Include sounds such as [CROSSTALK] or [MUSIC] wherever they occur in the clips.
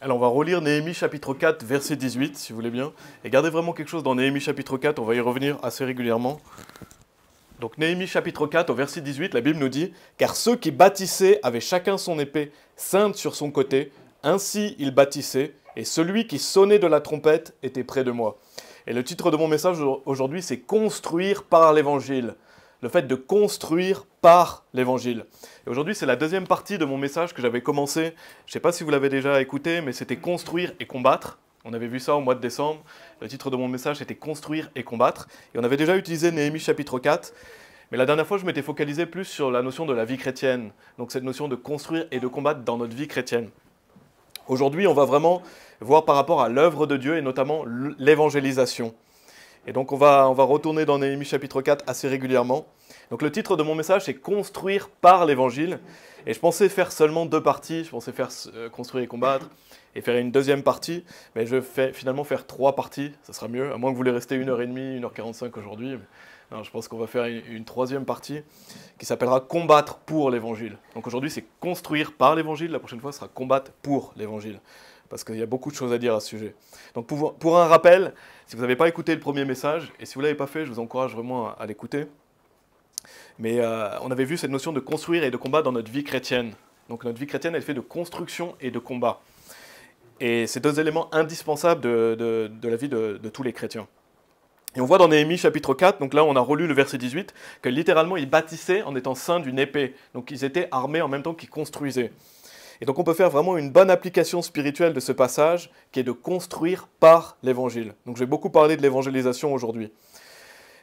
Alors on va relire Néhémie chapitre 4 verset 18 si vous voulez bien. Et gardez vraiment quelque chose dans Néhémie chapitre 4, on va y revenir assez régulièrement. Donc Néhémie chapitre 4 au verset 18, la Bible nous dit, Car ceux qui bâtissaient avaient chacun son épée sainte sur son côté, ainsi ils bâtissaient, et celui qui sonnait de la trompette était près de moi. Et le titre de mon message aujourd'hui, c'est Construire par l'Évangile le fait de construire par l'évangile. Et aujourd'hui, c'est la deuxième partie de mon message que j'avais commencé. Je ne sais pas si vous l'avez déjà écouté, mais c'était construire et combattre. On avait vu ça au mois de décembre. Le titre de mon message était Construire et combattre. Et on avait déjà utilisé Néhémie chapitre 4. Mais la dernière fois, je m'étais focalisé plus sur la notion de la vie chrétienne. Donc cette notion de construire et de combattre dans notre vie chrétienne. Aujourd'hui, on va vraiment voir par rapport à l'œuvre de Dieu et notamment l'évangélisation. Et donc on va, retourner dans Néhémie chapitre 4 assez régulièrement. Donc le titre de mon message c'est Construire par l'Évangile. Et je pensais faire seulement deux parties, je pensais faire euh, construire et combattre et faire une deuxième partie, mais je vais finalement faire trois parties, ça sera mieux, à moins que vous voulez rester 1 demie, une heure quarante-cinq aujourd'hui. je pense qu'on va faire une, troisième partie qui s'appellera Combattre pour l'Évangile. Donc aujourd'hui c'est Construire par l'Évangile, la prochaine fois ce sera Combattre pour l'Évangile parce qu'il y a beaucoup de choses à dire à ce sujet. Donc pour, un rappel, si vous n'avez pas écouté le premier message, et si vous ne l'avez pas fait, je vous encourage vraiment à, l'écouter. Mais euh, on avait vu cette notion de construire et de combat dans notre vie chrétienne. Donc notre vie chrétienne, elle fait de construction et de combat. Et c'est deux éléments indispensables de, la vie de, de tous les chrétiens. Et on voit dans Néhémie chapitre 4, donc là on a relu le verset 18, que littéralement ils bâtissaient en étant saints d'une épée. Donc ils étaient armés en même temps qu'ils construisaient. Et donc on peut faire vraiment une bonne application spirituelle de ce passage qui est de construire par l'évangile. Donc j'ai beaucoup parlé de l'évangélisation aujourd'hui.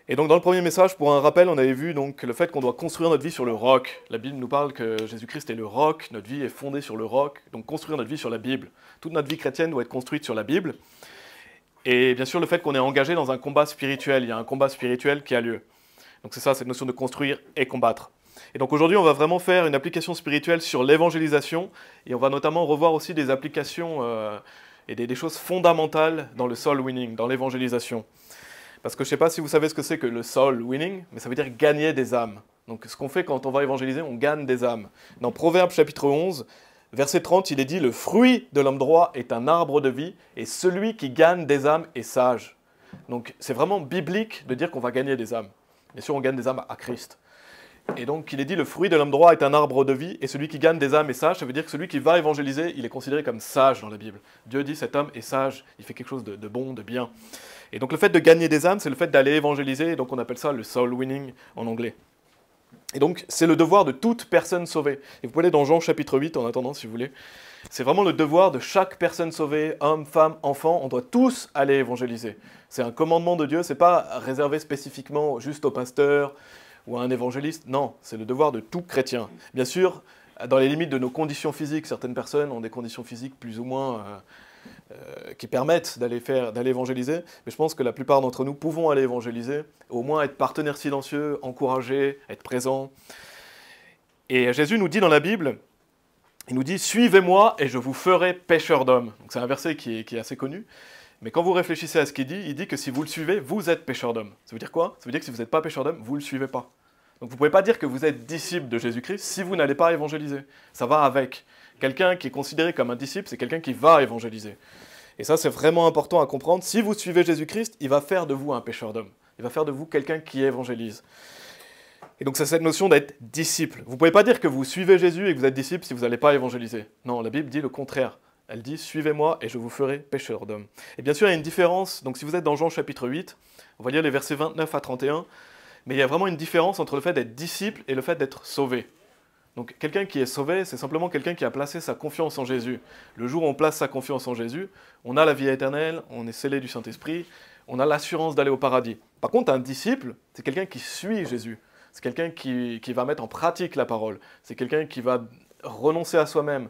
Et donc dans le premier message, pour un rappel, on avait vu donc le fait qu'on doit construire notre vie sur le roc. La Bible nous parle que Jésus-Christ est le roc, notre vie est fondée sur le roc, donc construire notre vie sur la Bible. Toute notre vie chrétienne doit être construite sur la Bible. Et bien sûr le fait qu'on est engagé dans un combat spirituel, il y a un combat spirituel qui a lieu. Donc c'est ça, cette notion de construire et combattre. Et donc aujourd'hui, on va vraiment faire une application spirituelle sur l'évangélisation et on va notamment revoir aussi des applications euh, et des, des, choses fondamentales dans le soul winning, dans l'évangélisation. Parce que je ne sais pas si vous savez ce que c'est que le soul winning, mais ça veut dire gagner des âmes. Donc ce qu'on fait quand on va évangéliser, on gagne des âmes. Dans Proverbe chapitre 11, verset 30, il est dit, le fruit de l'homme droit est un arbre de vie, et celui qui gagne des âmes est sage. Donc c'est vraiment biblique de dire qu'on va gagner des âmes. Bien sûr, on gagne des âmes à Christ. Et donc, il est dit, le fruit de l'homme droit est un arbre de vie, et celui qui gagne des âmes est sage. Ça veut dire que celui qui va évangéliser, il est considéré comme sage dans la Bible. Dieu dit, cet homme est sage, il fait quelque chose de, bon, de bien. Et donc, le fait de gagner des âmes, c'est le fait d'aller évangéliser, et donc on appelle ça le soul winning en anglais. Et donc, c'est le devoir de toute personne sauvée. Et vous pouvez aller dans Jean chapitre 8 en attendant, si vous voulez. C'est vraiment le devoir de chaque personne sauvée, homme, femme, enfant. On doit tous aller évangéliser. C'est un commandement de Dieu, c'est pas réservé spécifiquement juste aux pasteurs, ou à un évangéliste. Non, c'est le devoir de tout chrétien. Bien sûr, dans les limites de nos conditions physiques, certaines personnes ont des conditions physiques plus ou moins euh, euh, qui permettent d'aller faire, d'aller évangéliser. Mais je pense que la plupart d'entre nous pouvons aller évangéliser, au moins être partenaire silencieux, encourager, être présent. Et Jésus nous dit dans la Bible, il nous dit Suivez-moi et je vous ferai pêcheur d'hommes. c'est un verset qui est assez connu. Mais quand vous réfléchissez à ce qu'il dit, il dit que si vous le suivez, vous êtes pécheur d'homme. Ça veut dire quoi Ça veut dire que si vous n'êtes pas pécheur d'homme, vous ne le suivez pas. Donc vous ne pouvez pas dire que vous êtes disciple de Jésus-Christ si vous n'allez pas évangéliser. Ça va avec. Quelqu'un qui est considéré comme un disciple, c'est quelqu'un qui va évangéliser. Et ça, c'est vraiment important à comprendre. Si vous suivez Jésus-Christ, il va faire de vous un pécheur d'homme. Il va faire de vous quelqu'un qui évangélise. Et donc c'est cette notion d'être disciple. Vous ne pouvez pas dire que vous suivez Jésus et que vous êtes disciple si vous n'allez pas évangéliser. Non, la Bible dit le contraire. Elle dit Suivez-moi et je vous ferai pêcheur d'hommes. Et bien sûr, il y a une différence. Donc, si vous êtes dans Jean chapitre 8, on va lire les versets 29 à 31, mais il y a vraiment une différence entre le fait d'être disciple et le fait d'être sauvé. Donc, quelqu'un qui est sauvé, c'est simplement quelqu'un qui a placé sa confiance en Jésus. Le jour où on place sa confiance en Jésus, on a la vie éternelle, on est scellé du Saint-Esprit, on a l'assurance d'aller au paradis. Par contre, un disciple, c'est quelqu'un qui suit Jésus. C'est quelqu'un qui va mettre en pratique la parole. C'est quelqu'un qui va renoncer à soi-même.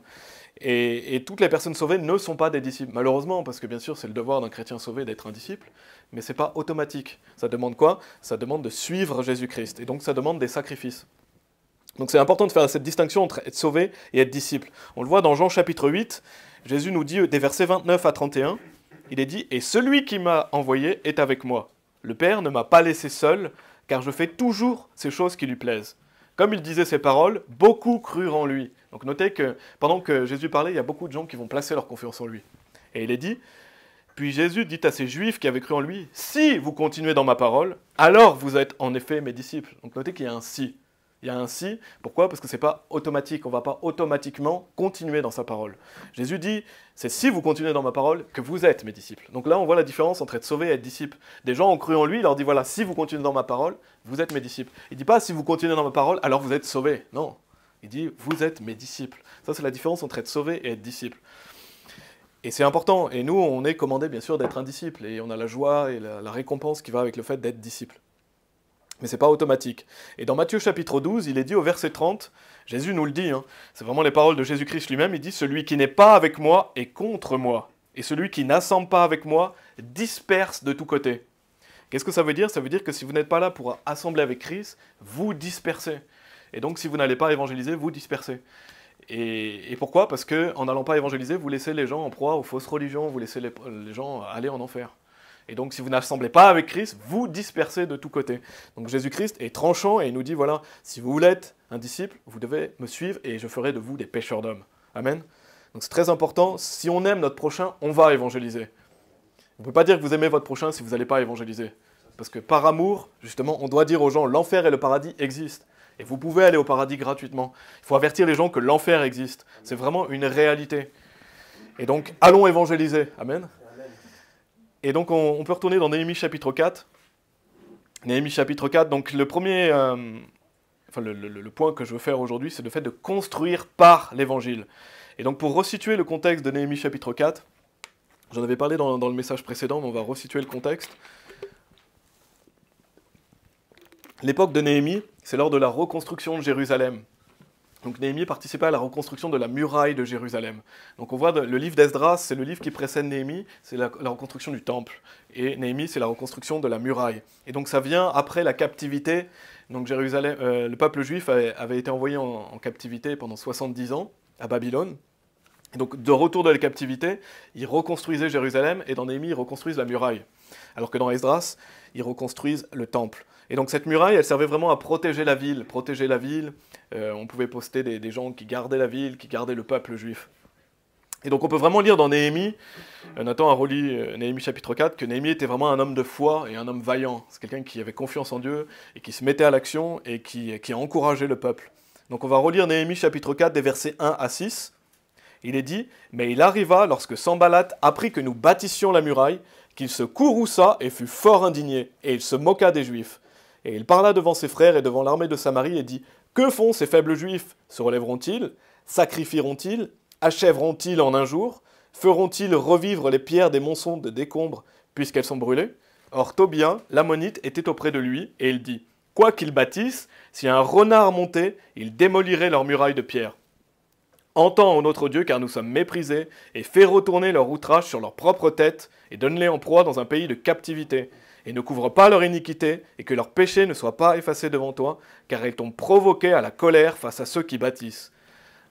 Et, toutes les personnes sauvées ne sont pas des disciples, malheureusement, parce que bien sûr, c'est le devoir d'un chrétien sauvé d'être un disciple, mais ce n'est pas automatique. Ça demande quoi Ça demande de suivre Jésus-Christ, et donc ça demande des sacrifices. Donc c'est important de faire cette distinction entre être sauvé et être disciple. On le voit dans Jean chapitre 8, Jésus nous dit, euh, des versets 29 à 31, il est dit, Et celui qui m'a envoyé est avec moi. Le Père ne m'a pas laissé seul, car je fais toujours ces choses qui lui plaisent. Comme il disait ces paroles, beaucoup crurent en lui. Donc notez que pendant que Jésus parlait, il y a beaucoup de gens qui vont placer leur confiance en lui. Et il est dit, puis Jésus dit à ces Juifs qui avaient cru en lui, si vous continuez dans ma parole, alors vous êtes en effet mes disciples. Donc notez qu'il y a un si. Il y a un si. Pourquoi Parce que ce n'est pas automatique. On ne va pas automatiquement continuer dans sa parole. Jésus dit, c'est si vous continuez dans ma parole que vous êtes mes disciples. Donc là, on voit la différence entre être sauvé et être disciple. Des gens ont cru en lui, il leur dit, voilà, si vous continuez dans ma parole, vous êtes mes disciples. Il ne dit pas, si vous continuez dans ma parole, alors vous êtes sauvé. » Non. Il dit, vous êtes mes disciples. Ça, c'est la différence entre être sauvé et être disciple. Et c'est important. Et nous, on est commandé, bien sûr, d'être un disciple. Et on a la joie et la, récompense qui va avec le fait d'être disciple. Mais ce n'est pas automatique. Et dans Matthieu chapitre 12, il est dit au verset 30, Jésus nous le dit, hein. c'est vraiment les paroles de Jésus-Christ lui-même, il dit, Celui qui n'est pas avec moi est contre moi, et celui qui n'assemble pas avec moi disperse de tous côtés. Qu'est-ce que ça veut dire Ça veut dire que si vous n'êtes pas là pour assembler avec Christ, vous dispersez. Et donc, si vous n'allez pas évangéliser, vous dispersez. Et, pourquoi Parce que en n'allant pas évangéliser, vous laissez les gens en proie aux fausses religions, vous laissez les, gens aller en enfer. Et donc, si vous n'assemblez pas avec Christ, vous dispersez de tous côtés. Donc, Jésus-Christ est tranchant et il nous dit voilà, si vous voulez être un disciple, vous devez me suivre et je ferai de vous des pêcheurs d'hommes. Amen. Donc, c'est très important. Si on aime notre prochain, on va évangéliser. On ne peut pas dire que vous aimez votre prochain si vous n'allez pas évangéliser. Parce que par amour, justement, on doit dire aux gens l'enfer et le paradis existent. Et vous pouvez aller au paradis gratuitement. Il faut avertir les gens que l'enfer existe. C'est vraiment une réalité. Et donc, allons évangéliser. Amen. Et donc, on, peut retourner dans Néhémie chapitre 4. Néhémie chapitre 4, donc le premier... Euh, enfin, le, point que je veux faire aujourd'hui, c'est le fait de construire par l'évangile. Et donc, pour resituer le contexte de Néhémie chapitre 4, j'en avais parlé dans, dans le message précédent, mais on va resituer le contexte. L'époque de Néhémie, c'est lors de la reconstruction de Jérusalem. Donc Néhémie participait à la reconstruction de la muraille de Jérusalem. Donc on voit le livre d'Esdras, c'est le livre qui précède Néhémie, c'est la, reconstruction du temple. Et Néhémie, c'est la reconstruction de la muraille. Et donc ça vient après la captivité. Donc Jérusalem, euh, le peuple juif avait, été envoyé en, captivité pendant 70 ans à Babylone. Et donc de retour de la captivité, ils reconstruisaient Jérusalem et dans Néhémie, ils reconstruisent la muraille. Alors que dans Esdras, ils reconstruisent le temple. Et donc cette muraille, elle servait vraiment à protéger la ville, protéger la ville. Euh, on pouvait poster des, gens qui gardaient la ville, qui gardaient le peuple juif. Et donc on peut vraiment lire dans Néhémie, euh, Nathan a relis euh, Néhémie chapitre 4, que Néhémie était vraiment un homme de foi et un homme vaillant. C'est quelqu'un qui avait confiance en Dieu et qui se mettait à l'action et qui, encourageait a encouragé le peuple. Donc on va relire Néhémie chapitre 4 des versets 1 à 6. Il est dit, mais il arriva lorsque Sambalat apprit que nous bâtissions la muraille, qu'il se courrouça et fut fort indigné, et il se moqua des Juifs. Et il parla devant ses frères et devant l'armée de Samarie et dit Que font ces faibles Juifs Se relèveront-ils Sacrifieront-ils Achèveront-ils en un jour Feront-ils revivre les pierres des monçons de décombres, puisqu'elles sont brûlées Or Tobien, l'ammonite, était auprès de lui, et il dit Quoi qu'ils bâtissent, si un renard montait, il démolirait leurs murailles de pierre. Entends, ô notre Dieu, car nous sommes méprisés, et fais retourner leur outrage sur leur propre tête, et donne-les en proie dans un pays de captivité. Et ne couvre pas leur iniquité, et que leur péché ne soit pas effacé devant toi, car ils t'ont provoqué à la colère face à ceux qui bâtissent.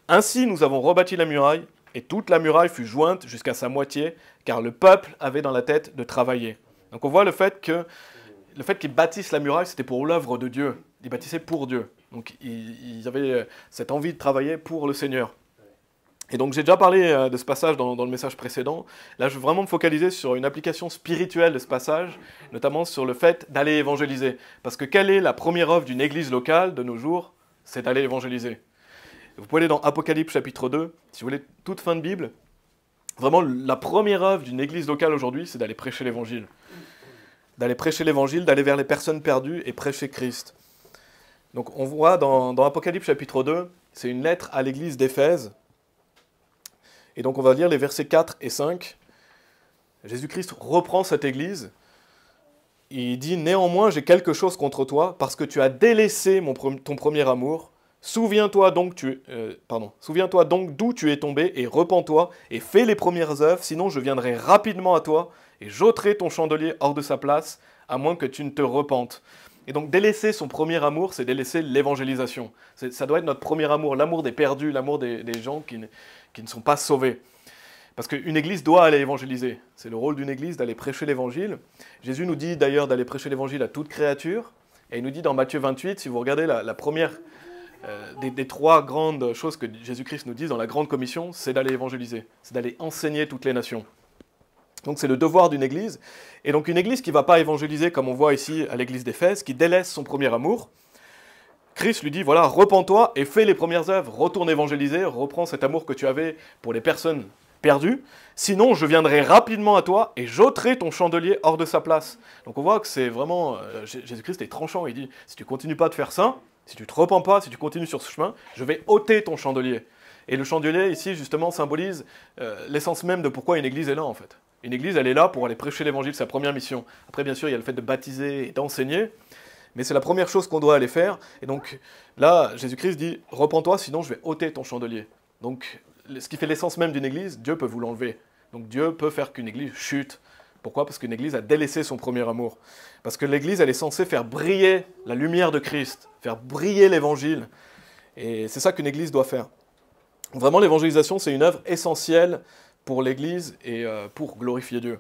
Ainsi nous avons rebâti la muraille, et toute la muraille fut jointe jusqu'à sa moitié, car le peuple avait dans la tête de travailler. Donc on voit le fait que le fait qu'ils bâtissent la muraille, c'était pour l'œuvre de Dieu. Ils bâtissaient pour Dieu. Donc ils avaient euh, cette envie de travailler pour le Seigneur. Et donc j'ai déjà parlé euh, de ce passage dans, dans, le message précédent. Là, je veux vraiment me focaliser sur une application spirituelle de ce passage, notamment sur le fait d'aller évangéliser. Parce que quelle est la première œuvre d'une église locale de nos jours C'est d'aller évangéliser. Vous pouvez aller dans Apocalypse chapitre 2, si vous voulez toute fin de Bible. Vraiment, la première œuvre d'une église locale aujourd'hui, c'est d'aller prêcher l'évangile. D'aller prêcher l'évangile, d'aller vers les personnes perdues et prêcher Christ. Donc on voit dans, dans Apocalypse chapitre 2, c'est une lettre à l'église d'Éphèse et donc on va lire les versets 4 et 5. Jésus-Christ reprend cette église. Il dit Néanmoins, j'ai quelque chose contre toi, parce que tu as délaissé mon, ton premier amour. Souviens-toi donc, tu, euh, pardon, souviens-toi donc d'où tu es tombé et repens-toi et fais les premières œuvres, sinon je viendrai rapidement à toi et j'ôterai ton chandelier hors de sa place, à moins que tu ne te repentes. Et donc délaisser son premier amour, c'est délaisser l'évangélisation. ça doit être notre premier amour, l'amour des perdus, l'amour des, des gens qui, qui ne sont pas sauvés. Parce qu'une église doit aller évangéliser. C'est le rôle d'une église d'aller prêcher l'évangile. Jésus nous dit d'ailleurs d'aller prêcher l'évangile à toute créature. Et il nous dit dans Matthieu 28, si vous regardez la, première euh, des, des, trois grandes choses que Jésus-Christ nous dit dans la grande commission, c'est d'aller évangéliser, c'est d'aller enseigner toutes les nations. Donc c'est le devoir d'une église. Et donc une église qui ne va pas évangéliser, comme on voit ici à l'église d'Éphèse, qui délaisse son premier amour, Christ lui dit, voilà, repends toi et fais les premières œuvres, retourne évangéliser, reprends cet amour que tu avais pour les personnes perdues, sinon je viendrai rapidement à toi et j'ôterai ton chandelier hors de sa place. Donc on voit que c'est vraiment, euh, Jésus-Christ est tranchant, il dit, si tu continues pas de faire ça, si tu te repends pas, si tu continues sur ce chemin, je vais ôter ton chandelier. Et le chandelier ici, justement, symbolise euh, l'essence même de pourquoi une église est là, en fait. Une église, elle est là pour aller prêcher l'évangile, sa première mission. Après, bien sûr, il y a le fait de baptiser et d'enseigner, mais c'est la première chose qu'on doit aller faire. Et donc là, Jésus-Christ dit, repends-toi, sinon je vais ôter ton chandelier. Donc ce qui fait l'essence même d'une église, Dieu peut vous l'enlever. Donc Dieu peut faire qu'une église chute. Pourquoi Parce qu'une église a délaissé son premier amour. Parce que l'église, elle est censée faire briller la lumière de Christ, faire briller l'évangile. Et c'est ça qu'une église doit faire. Vraiment, l'évangélisation, c'est une œuvre essentielle pour l'église et euh, pour glorifier Dieu.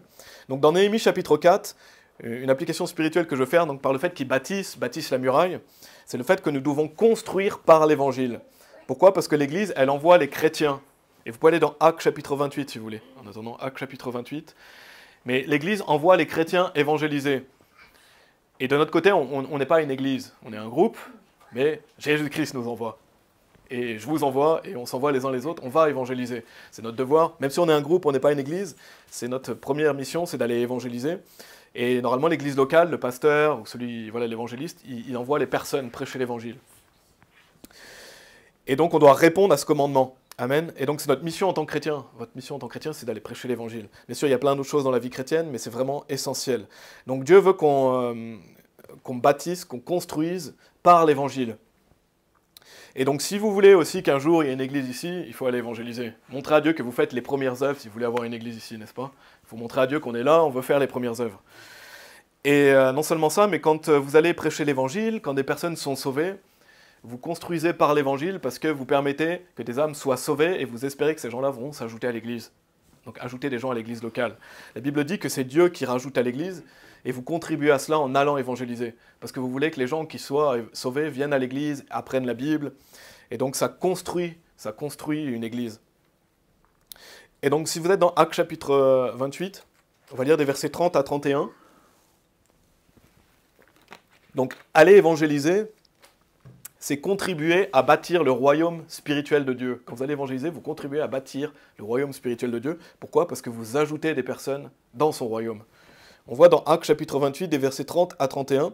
Donc dans Néhémie chapitre 4, une application spirituelle que je veux faire, donc par le fait qu'ils bâtissent, bâtissent la muraille, c'est le fait que nous devons construire par l'évangile. Pourquoi Parce que l'Église, elle envoie les chrétiens. Et vous pouvez aller dans Actes chapitre 28 si vous voulez, en attendant Actes chapitre 28. Mais l'Église envoie les chrétiens évangélisés. Et de notre côté, on n'est pas une Église, on est un groupe, mais Jésus-Christ nous envoie. Et je vous envoie, et on s'envoie les uns les autres, on va évangéliser. C'est notre devoir, même si on est un groupe, on n'est pas une Église, c'est notre première mission, c'est d'aller évangéliser. Et normalement, l'église locale, le pasteur ou celui, voilà, l'évangéliste, il, envoie les personnes prêcher l'évangile. Et donc, on doit répondre à ce commandement. Amen. Et donc, c'est notre mission en tant que chrétien. Votre mission en tant que chrétien, c'est d'aller prêcher l'évangile. Bien sûr, il y a plein d'autres choses dans la vie chrétienne, mais c'est vraiment essentiel. Donc, Dieu veut qu'on baptise, euh, bâtisse, qu'on construise par l'évangile. Et donc, si vous voulez aussi qu'un jour il y ait une église ici, il faut aller évangéliser. Montrez à Dieu que vous faites les premières œuvres si vous voulez avoir une église ici, n'est-ce pas Il faut montrer à Dieu qu'on est là, on veut faire les premières œuvres. Et euh, non seulement ça, mais quand euh, vous allez prêcher l'évangile, quand des personnes sont sauvées, vous construisez par l'évangile parce que vous permettez que des âmes soient sauvées et vous espérez que ces gens-là vont s'ajouter à l'église. Donc, ajouter des gens à l'église locale. La Bible dit que c'est Dieu qui rajoute à l'église et vous contribuez à cela en allant évangéliser. Parce que vous voulez que les gens qui soient sauvés viennent à l'église, apprennent la Bible. Et donc ça construit, ça construit une église. Et donc si vous êtes dans Actes chapitre 28, euh, on va lire des versets 30 à 31. Donc aller évangéliser, c'est contribuer à bâtir le royaume spirituel de Dieu. Quand vous allez évangéliser, vous contribuez à bâtir le royaume spirituel de Dieu. Pourquoi Parce que vous ajoutez des personnes dans son royaume. On voit dans Actes chapitre 28 des versets 30 à 31,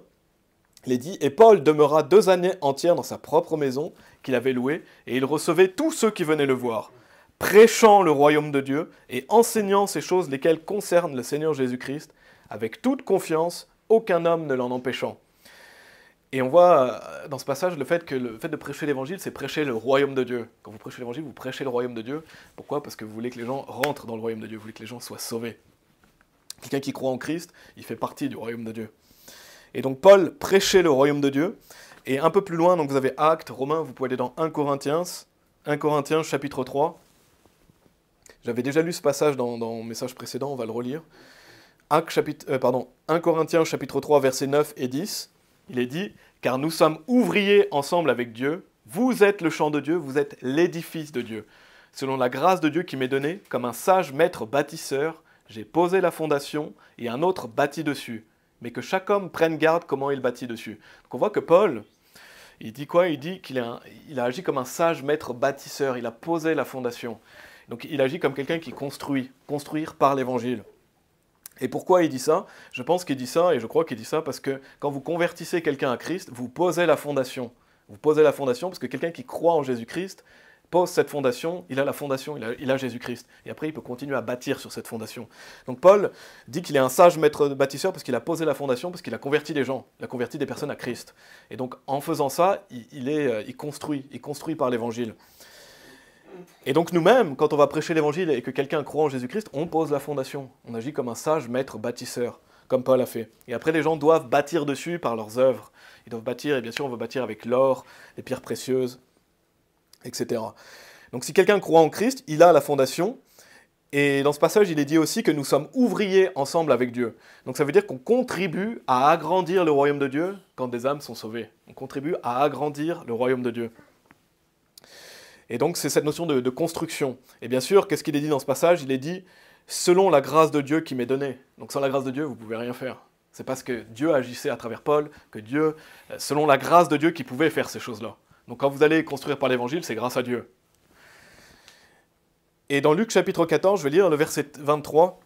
il est dit, et Paul demeura deux années entières dans sa propre maison qu'il avait louée, et il recevait tous ceux qui venaient le voir, prêchant le royaume de Dieu et enseignant ces choses lesquelles concernent le Seigneur Jésus-Christ, avec toute confiance, aucun homme ne l'en empêchant. Et on voit euh, dans ce passage le fait que le fait de prêcher l'évangile, c'est prêcher le royaume de Dieu. Quand vous prêchez l'évangile, vous prêchez le royaume de Dieu. Pourquoi Parce que vous voulez que les gens rentrent dans le royaume de Dieu, vous voulez que les gens soient sauvés. Quelqu'un qui croit en Christ, il fait partie du royaume de Dieu. Et donc Paul prêchait le royaume de Dieu. Et un peu plus loin, donc vous avez Actes, Romains, vous pouvez aller dans 1 Corinthiens, 1 Corinthiens chapitre 3. J'avais déjà lu ce passage dans, dans, mon message précédent, on va le relire. Actes, chapitre, euh, pardon, 1 Corinthiens chapitre 3 versets 9 et 10. Il est dit, car nous sommes ouvriers ensemble avec Dieu, vous êtes le champ de Dieu, vous êtes l'édifice de Dieu. Selon la grâce de Dieu qui m'est donnée, comme un sage maître bâtisseur, j'ai posé la fondation et un autre bâtit dessus. Mais que chaque homme prenne garde comment il bâtit dessus. Donc on voit que Paul, il dit quoi Il dit qu'il a agi comme un sage maître bâtisseur, il a posé la fondation. Donc il agit comme quelqu'un qui construit, construire par l'évangile. Et pourquoi il dit ça Je pense qu'il dit ça, et je crois qu'il dit ça, parce que quand vous convertissez quelqu'un à Christ, vous posez la fondation. Vous posez la fondation parce que quelqu'un qui croit en Jésus-Christ pose cette fondation, il a la fondation, il a, Jésus-Christ. Et après, il peut continuer à bâtir sur cette fondation. Donc Paul dit qu'il est un sage maître bâtisseur parce qu'il a posé la fondation, parce qu'il a converti les gens, il a converti des personnes à Christ. Et donc en faisant ça, il, est, euh, il construit, il construit par l'Évangile. Et donc nous-mêmes, quand on va prêcher l'Évangile et que quelqu'un croit en Jésus-Christ, on pose la fondation. On agit comme un sage maître bâtisseur, comme Paul a fait. Et après, les gens doivent bâtir dessus par leurs œuvres. Ils doivent bâtir, et bien sûr, on veut bâtir avec l'or, les pierres précieuses etc. Donc si quelqu'un croit en Christ, il a la fondation. Et dans ce passage, il est dit aussi que nous sommes ouvriers ensemble avec Dieu. Donc ça veut dire qu'on contribue à agrandir le royaume de Dieu quand des âmes sont sauvées. On contribue à agrandir le royaume de Dieu. Et donc c'est cette notion de, construction. Et bien sûr, qu'est-ce qu'il est dit dans ce passage Il est dit selon la grâce de Dieu qui m'est donnée. Donc sans la grâce de Dieu, vous ne pouvez rien faire. C'est parce que Dieu agissait à travers Paul que Dieu, euh, selon la grâce de Dieu, qui pouvait faire ces choses-là. Donc quand vous allez construire par l'évangile, c'est grâce à Dieu. Et dans Luc chapitre 14, je vais lire le verset 23,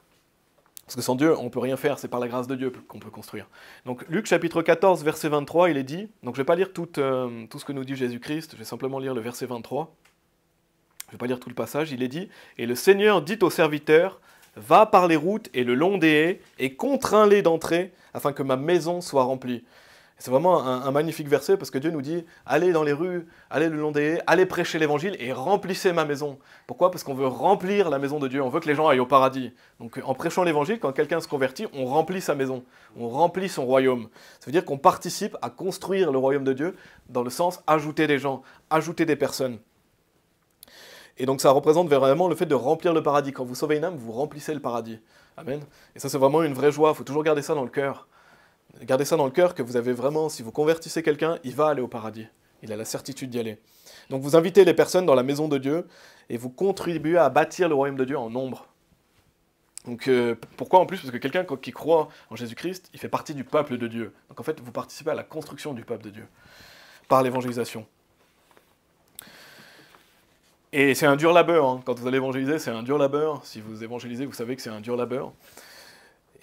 parce que sans Dieu, on ne peut rien faire, c'est par la grâce de Dieu qu'on peut construire. Donc Luc chapitre 14, verset 23, il est dit, donc je ne vais pas lire tout, euh, tout ce que nous dit Jésus-Christ, je vais simplement lire le verset 23, je ne vais pas lire tout le passage, il est dit, et le Seigneur dit aux serviteurs, va par les routes et le long des haies, et contrains-les d'entrer, afin que ma maison soit remplie. C'est vraiment un, magnifique verset parce que Dieu nous dit allez dans les rues, allez le long des haies, allez prêcher l'évangile et remplissez ma maison. Pourquoi Parce qu'on veut remplir la maison de Dieu, on veut que les gens aillent au paradis. Donc en prêchant l'évangile, quand quelqu'un se convertit, on remplit sa maison, on remplit son royaume. Ça veut dire qu'on participe à construire le royaume de Dieu dans le sens ajouter des gens, ajouter des personnes. Et donc ça représente vraiment le fait de remplir le paradis. Quand vous sauvez une âme, vous remplissez le paradis. Amen. Et ça, c'est vraiment une vraie joie. Il faut toujours garder ça dans le cœur. Gardez ça dans le cœur que vous avez vraiment, si vous convertissez quelqu'un, il va aller au paradis. Il a la certitude d'y aller. Donc vous invitez les personnes dans la maison de Dieu et vous contribuez à bâtir le royaume de Dieu en nombre. Donc euh, pourquoi en plus Parce que quelqu'un qui croit en Jésus-Christ, il fait partie du peuple de Dieu. Donc en fait, vous participez à la construction du peuple de Dieu par l'évangélisation. Et c'est un dur labeur. Hein. Quand vous allez évangéliser, c'est un dur labeur. Si vous évangélisez, vous savez que c'est un dur labeur.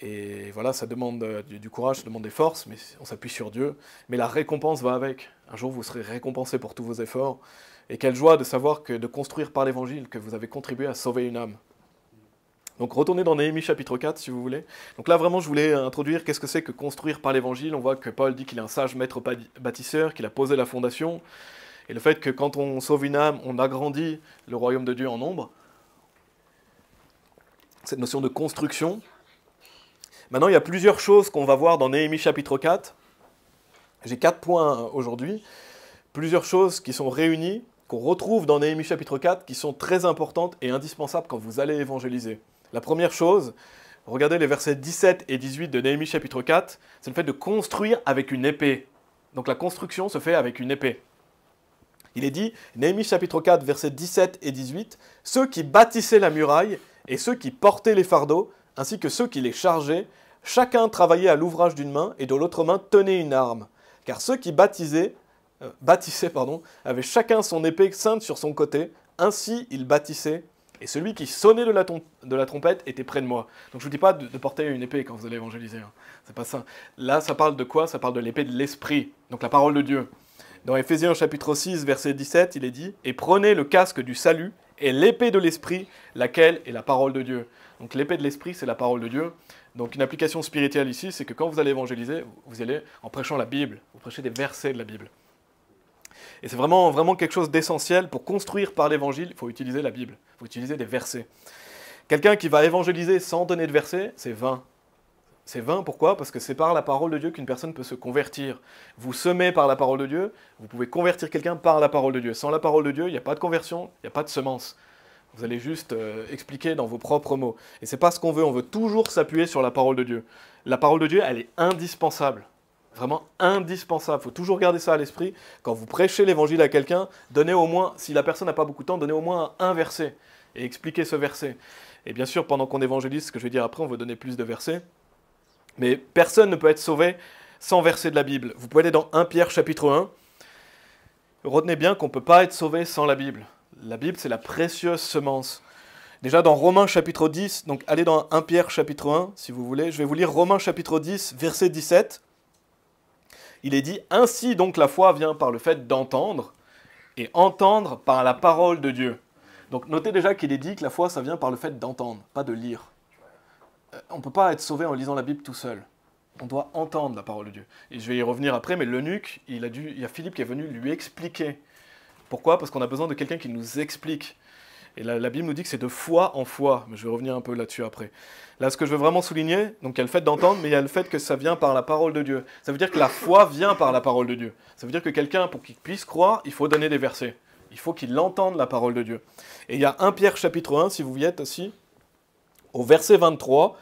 Et voilà, ça demande euh, du, courage, ça demande des forces, mais on s'appuie sur Dieu. Mais la récompense va avec. Un jour, vous serez récompensé pour tous vos efforts. Et quelle joie de savoir que de construire par l'Évangile que vous avez contribué à sauver une âme. Donc retournez dans Néhémie chapitre 4 si vous voulez. Donc là vraiment je voulais introduire qu'est-ce que c'est que construire par l'évangile. On voit que Paul dit qu'il est un sage maître bâtisseur, qu'il a posé la fondation. Et le fait que quand on sauve une âme, on agrandit le royaume de Dieu en nombre. Cette notion de construction, Maintenant, il y a plusieurs choses qu'on va voir dans Néhémie chapitre 4. J'ai quatre points aujourd'hui. Plusieurs choses qui sont réunies, qu'on retrouve dans Néhémie chapitre 4, qui sont très importantes et indispensables quand vous allez évangéliser. La première chose, regardez les versets 17 et 18 de Néhémie chapitre 4, c'est le fait de construire avec une épée. Donc la construction se fait avec une épée. Il est dit, Néhémie chapitre 4, versets 17 et 18, Ceux qui bâtissaient la muraille et ceux qui portaient les fardeaux, ainsi que ceux qui les chargeaient, Chacun travaillait à l'ouvrage d'une main et de l'autre main tenait une arme, car ceux qui baptisaient, euh, bâtissaient pardon, avaient chacun son épée sainte sur son côté, ainsi ils bâtissaient, et celui qui sonnait de la, trompette était près de moi. Donc je ne vous dis pas de, porter une épée quand vous allez évangéliser, hein. c'est pas ça. Là ça parle de quoi Ça parle de l'épée de l'esprit, donc la parole de Dieu. Dans Éphésiens chapitre 6 verset 17 il est dit, et prenez le casque du salut et l'épée de l'esprit, laquelle est la parole de Dieu. Donc l'épée de l'esprit, c'est la parole de Dieu. Donc une application spirituelle ici, c'est que quand vous allez évangéliser, vous allez en prêchant la Bible, vous prêchez des versets de la Bible. Et c'est vraiment, vraiment quelque chose d'essentiel pour construire par l'évangile, il faut utiliser la Bible, il faut utiliser des versets. Quelqu'un qui va évangéliser sans donner de versets, c'est vain. C'est vain, pourquoi Parce que c'est par la parole de Dieu qu'une personne peut se convertir. Vous semez par la parole de Dieu, vous pouvez convertir quelqu'un par la parole de Dieu. Sans la parole de Dieu, il n'y a pas de conversion, il n'y a pas de semence. Vous allez juste euh, expliquer dans vos propres mots. Et c'est pas ce qu'on veut, on veut toujours s'appuyer sur la parole de Dieu. La parole de Dieu, elle est indispensable. Vraiment indispensable. Il faut toujours garder ça à l'esprit. Quand vous prêchez l'évangile à quelqu'un, donnez au moins, si la personne n'a pas beaucoup de temps, donnez au moins un verset et expliquez ce verset. Et bien sûr, pendant qu'on évangélise, ce que je vais dire après, on veut donner plus de versets. Mais personne ne peut être sauvé sans verset de la Bible. Vous pouvez aller dans 1 Pierre chapitre 1. Retenez bien qu'on ne peut pas être sauvé sans la Bible la Bible, c'est la précieuse semence. Déjà dans Romains chapitre 10, donc allez dans 1 Pierre chapitre 1 si vous voulez, je vais vous lire Romains chapitre 10 verset 17. Il est dit Ainsi donc la foi vient par le fait d'entendre et entendre par la parole de Dieu. Donc notez déjà qu'il est dit que la foi ça vient par le fait d'entendre, pas de lire. Euh, on ne peut pas être sauvé en lisant la Bible tout seul. On doit entendre la parole de Dieu. Et je vais y revenir après, mais l'eunuque, il a dû, il y a Philippe qui est venu lui expliquer pourquoi Parce qu'on a besoin de quelqu'un qui nous explique. Et la, Bible nous dit que c'est de foi en foi, mais je vais revenir un peu là-dessus après. Là, ce que je veux vraiment souligner, donc il y a le fait d'entendre, mais il y a le fait que ça vient par la parole de Dieu. Ça veut dire que la foi vient par la parole de Dieu. Ça veut dire que quelqu'un, pour qu'il puisse croire, il faut donner des versets. Il faut qu'il entende la parole de Dieu. Et il y a 1 Pierre chapitre 1, si vous y êtes assis, au verset 23,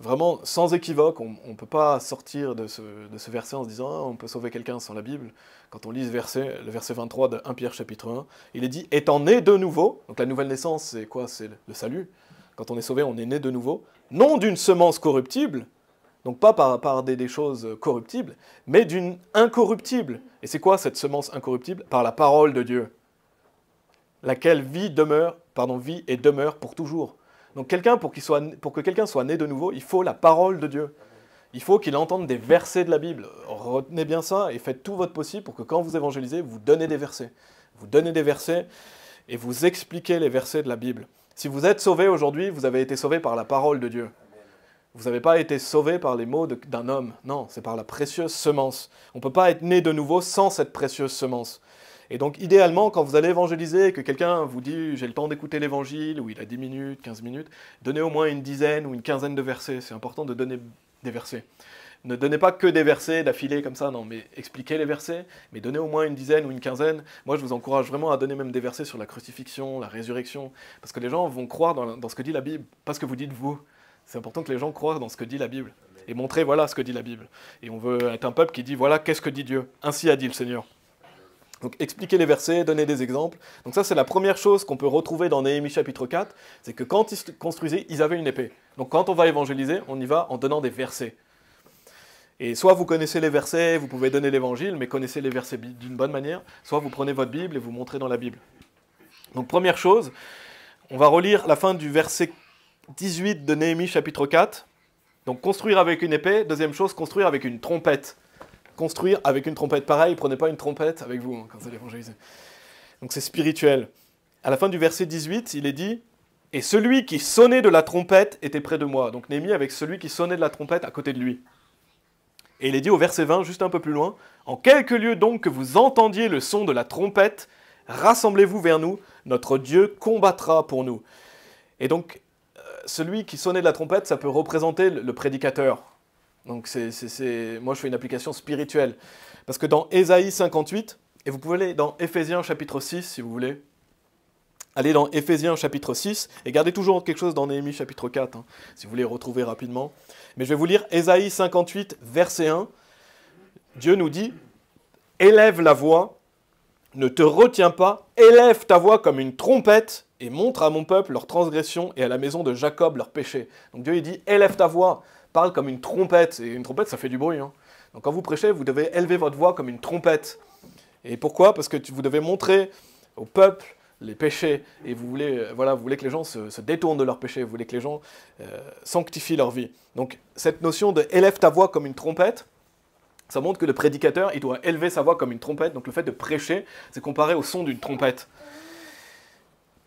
vraiment sans équivoque. On ne peut pas sortir de ce, verset en se disant ah, on peut sauver quelqu'un sans la Bible. Quand on lit ce verset, le verset 23 de 1 Pierre chapitre 1, il est dit étant né de nouveau, donc la nouvelle naissance, c'est quoi C'est le salut. Quand on est sauvé, on est né de nouveau, non d'une semence corruptible, donc pas par, des, choses corruptibles, mais d'une incorruptible. Et c'est quoi cette semence incorruptible Par la parole de Dieu, laquelle vit demeure, pardon, vie et demeure pour toujours. Donc quelqu'un, pour, pour que quelqu'un soit né de nouveau, il faut la parole de Dieu. Il faut qu'il entende des versets de la Bible. Retenez bien ça et faites tout votre possible pour que quand vous évangélisez, vous donnez des versets. Vous donnez des versets et vous expliquez les versets de la Bible. Si vous êtes sauvé aujourd'hui, vous avez été sauvé par la parole de Dieu. Vous n'avez pas été sauvé par les mots d'un homme. Non, c'est par la précieuse semence. On ne peut pas être né de nouveau sans cette précieuse semence. Et donc, idéalement, quand vous allez évangéliser que quelqu'un vous dit j'ai le temps d'écouter l'évangile, ou il a 10 minutes, 15 minutes, donnez au moins une dizaine ou une quinzaine de versets. C'est important de donner des versets. Ne donnez pas que des versets d'affilée comme ça, non, mais expliquez les versets, mais donnez au moins une dizaine ou une quinzaine. Moi, je vous encourage vraiment à donner même des versets sur la crucifixion, la résurrection, parce que les gens vont croire dans, ce que dit la Bible, pas ce que vous dites vous. C'est important que les gens croient dans ce que dit la Bible et montrez « voilà ce que dit la Bible. Et on veut être un peuple qui dit voilà qu'est-ce que dit Dieu. Ainsi a dit le Seigneur. Donc expliquer les versets, donner des exemples. Donc ça c'est la première chose qu'on peut retrouver dans Néhémie chapitre 4, c'est que quand ils construisaient, ils avaient une épée. Donc quand on va évangéliser, on y va en donnant des versets. Et soit vous connaissez les versets, vous pouvez donner l'évangile, mais connaissez les versets d'une bonne manière, soit vous prenez votre Bible et vous montrez dans la Bible. Donc première chose, on va relire la fin du verset 18 de Néhémie chapitre 4. Donc construire avec une épée, deuxième chose, construire avec une trompette construire avec une trompette. Pareil, prenez pas une trompette avec vous hein, quand vous allez évangéliser. Donc c'est spirituel. À la fin du verset 18, il est dit Et celui qui sonnait de la trompette était près de moi. Donc Némi avec celui qui sonnait de la trompette à côté de lui. Et il est dit au verset 20, juste un peu plus loin En quelque lieu donc que vous entendiez le son de la trompette, rassemblez-vous vers nous, notre Dieu combattra pour nous. Et donc, euh, celui qui sonnait de la trompette, ça peut représenter le prédicateur, donc c'est, moi je fais une application spirituelle. Parce que dans Ésaïe 58, et vous pouvez aller dans Éphésiens chapitre 6 si vous voulez, allez dans Éphésiens chapitre 6 et gardez toujours quelque chose dans Néhémie chapitre 4 hein, si vous voulez retrouver rapidement. Mais je vais vous lire Ésaïe 58 verset 1. Dieu nous dit Élève la voix, ne te retiens pas, élève ta voix comme une trompette et montre à mon peuple leur transgression et à la maison de Jacob leur péché. Donc Dieu il dit Élève ta voix parle comme une trompette. Et une trompette, ça fait du bruit. Hein. Donc quand vous prêchez, vous devez élever votre voix comme une trompette. Et pourquoi Parce que vous devez montrer au peuple les péchés et vous voulez, euh, voilà, vous voulez que les gens se, détournent de leurs péchés, vous voulez que les gens euh, sanctifient leur vie. Donc cette notion de élève ta voix comme une trompette, ça montre que le prédicateur, il doit élever sa voix comme une trompette. Donc le fait de prêcher, c'est comparé au son d'une trompette.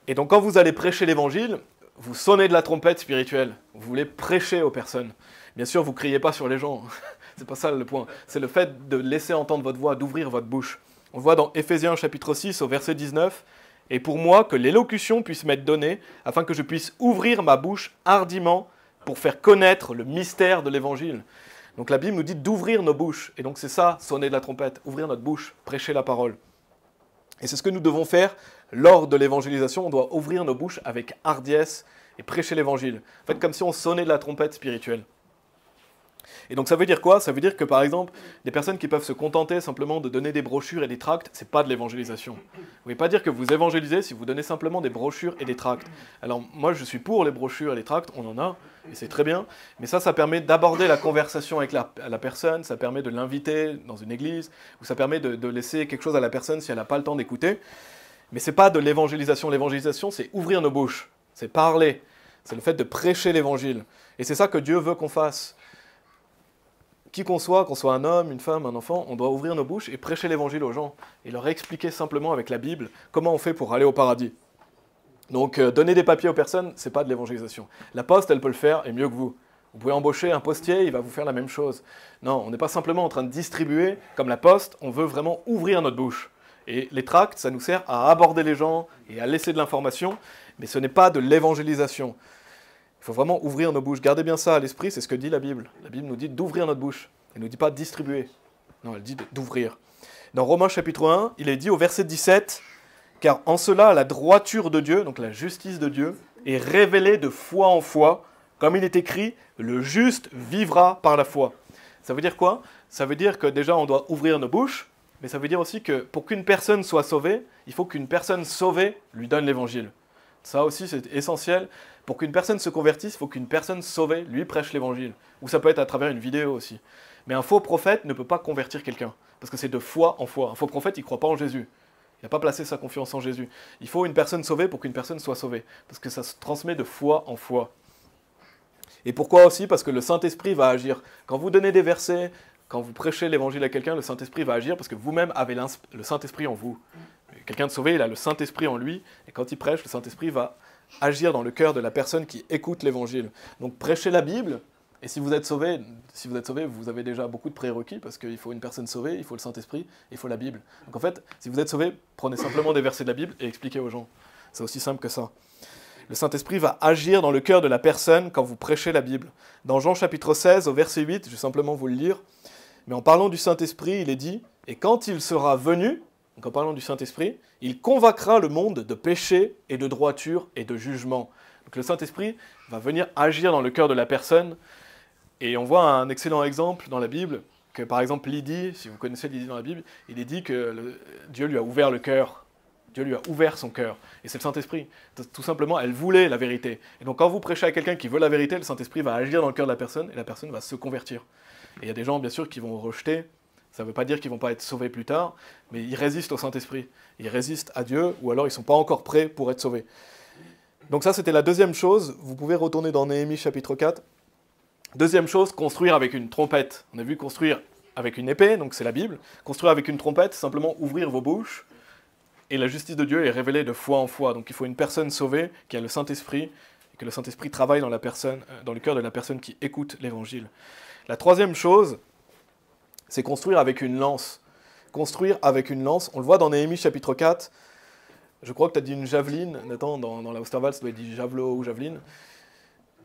Et donc quand vous allez prêcher l'évangile, vous sonnez de la trompette spirituelle, vous voulez prêcher aux personnes. Bien sûr, vous criez pas sur les gens, [LAUGHS] c'est pas ça le point. C'est le fait de laisser entendre votre voix, d'ouvrir votre bouche. On voit dans Ephésiens chapitre 6 au verset 19, et pour moi que l'élocution puisse m'être donnée, afin que je puisse ouvrir ma bouche hardiment pour faire connaître le mystère de l'évangile. Donc la Bible nous dit d'ouvrir nos bouches, et donc c'est ça, sonner de la trompette, ouvrir notre bouche, prêcher la parole. Et c'est ce que nous devons faire lors de l'évangélisation, on doit ouvrir nos bouches avec hardiesse et prêcher l'évangile. En fait, comme si on sonnait de la trompette spirituelle. Et donc ça veut dire quoi Ça veut dire que par exemple, des personnes qui peuvent se contenter simplement de donner des brochures et des tracts, c'est pas de l'évangélisation. Vous pouvez pas dire que vous évangélisez si vous donnez simplement des brochures et des tracts. Alors moi je suis pour les brochures et les tracts, on en a, et c'est très bien, mais ça ça permet d'aborder la conversation avec la, personne, ça permet de l'inviter dans une église, ou ça permet de laisser quelque chose à la personne si elle n'a pas le temps d'écouter. Mais c'est pas de l'évangélisation. L'évangélisation, c'est ouvrir nos bouches, c'est parler, c'est le fait de prêcher l'évangile. Et c'est ça que Dieu veut qu'on fasse. Qui qu'on soit, qu'on soit un homme, une femme, un enfant, on doit ouvrir nos bouches et prêcher l'évangile aux gens et leur expliquer simplement avec la Bible comment on fait pour aller au paradis. Donc euh, donner des papiers aux personnes, c'est pas de l'évangélisation. La poste, elle peut le faire et mieux que vous. Vous pouvez embaucher un postier, il va vous faire la même chose. Non, on n'est pas simplement en train de distribuer comme la poste, on veut vraiment ouvrir notre bouche. Et les tracts, ça nous sert à aborder les gens et à laisser de l'information, mais ce n'est pas de l'évangélisation. Il faut vraiment ouvrir nos bouches. Gardez bien ça à l'esprit, c'est ce que dit la Bible. La Bible nous dit d'ouvrir notre bouche. Elle ne nous dit pas distribuer. Non, elle dit d'ouvrir. Dans Romains chapitre 1, il est dit au verset 17, car en cela la droiture de Dieu, donc la justice de Dieu, est révélée de foi en foi, comme il est écrit, le juste vivra par la foi. Ça veut dire quoi Ça veut dire que déjà on doit ouvrir nos bouches, mais ça veut dire aussi que pour qu'une personne soit sauvée, il faut qu'une personne sauvée lui donne l'évangile. Ça aussi, c'est essentiel. Pour qu'une personne se convertisse, il faut qu'une personne sauvée lui prêche l'évangile. Ou ça peut être à travers une vidéo aussi. Mais un faux prophète ne peut pas convertir quelqu'un, parce que c'est de foi en foi. Un faux prophète, il ne croit pas en Jésus. Il n'a pas placé sa confiance en Jésus. Il faut une personne sauvée pour qu'une personne soit sauvée, parce que ça se transmet de foi en foi. Et pourquoi aussi Parce que le Saint-Esprit va agir. Quand vous donnez des versets, quand vous prêchez l'évangile à quelqu'un, le Saint-Esprit va agir parce que vous-même avez le Saint-Esprit en vous. Mm. Quelqu'un de sauvé, il a le Saint-Esprit en lui, et quand il prêche, le Saint-Esprit va agir dans le cœur de la personne qui écoute l'évangile. Donc prêchez la Bible, et si vous êtes sauvé, si vous êtes sauvé, vous avez déjà beaucoup de prérequis parce qu'il faut une personne sauvée, il faut le Saint-Esprit, il faut la Bible. Donc en fait, si vous êtes sauvé, prenez simplement des versets de la Bible et expliquez aux gens. C'est aussi simple que ça. Le Saint-Esprit va agir dans le cœur de la personne quand vous prêchez la Bible. Dans Jean chapitre 16 au verset 8, je vais simplement vous le lire. Mais en parlant du Saint-Esprit, il est dit, et quand il sera venu, donc en parlant du Saint-Esprit, il convaincra le monde de péché et de droiture et de jugement. Donc le Saint-Esprit va venir agir dans le cœur de la personne. Et on voit un excellent exemple dans la Bible, que par exemple Lydie, si vous connaissez Lydie dans la Bible, il est dit que Dieu lui a ouvert le cœur. Dieu lui a ouvert son cœur. Et c'est le Saint-Esprit. Tout simplement, elle voulait la vérité. Et donc quand vous prêchez à quelqu'un qui veut la vérité, le Saint-Esprit va agir dans le cœur de la personne et la personne va se convertir il y a des gens, bien sûr, qui vont rejeter. Ça ne veut pas dire qu'ils vont pas être sauvés plus tard, mais ils résistent au Saint-Esprit. Ils résistent à Dieu, ou alors ils ne sont pas encore prêts pour être sauvés. Donc ça, c'était la deuxième chose. Vous pouvez retourner dans Néhémie chapitre 4. Deuxième chose, construire avec une trompette. On a vu construire avec une épée, donc c'est la Bible. Construire avec une trompette, simplement ouvrir vos bouches. Et la justice de Dieu est révélée de foi en foi. Donc il faut une personne sauvée qui a le Saint-Esprit, et que le Saint-Esprit travaille dans, la personne, euh, dans le cœur de la personne qui écoute l'Évangile. La troisième chose, c'est construire avec une lance. Construire avec une lance, on le voit dans Néhémie chapitre 4. Je crois que tu as dit une javeline, Nathan, dans, dans la Osterwald, ça doit être dit javelot ou javeline.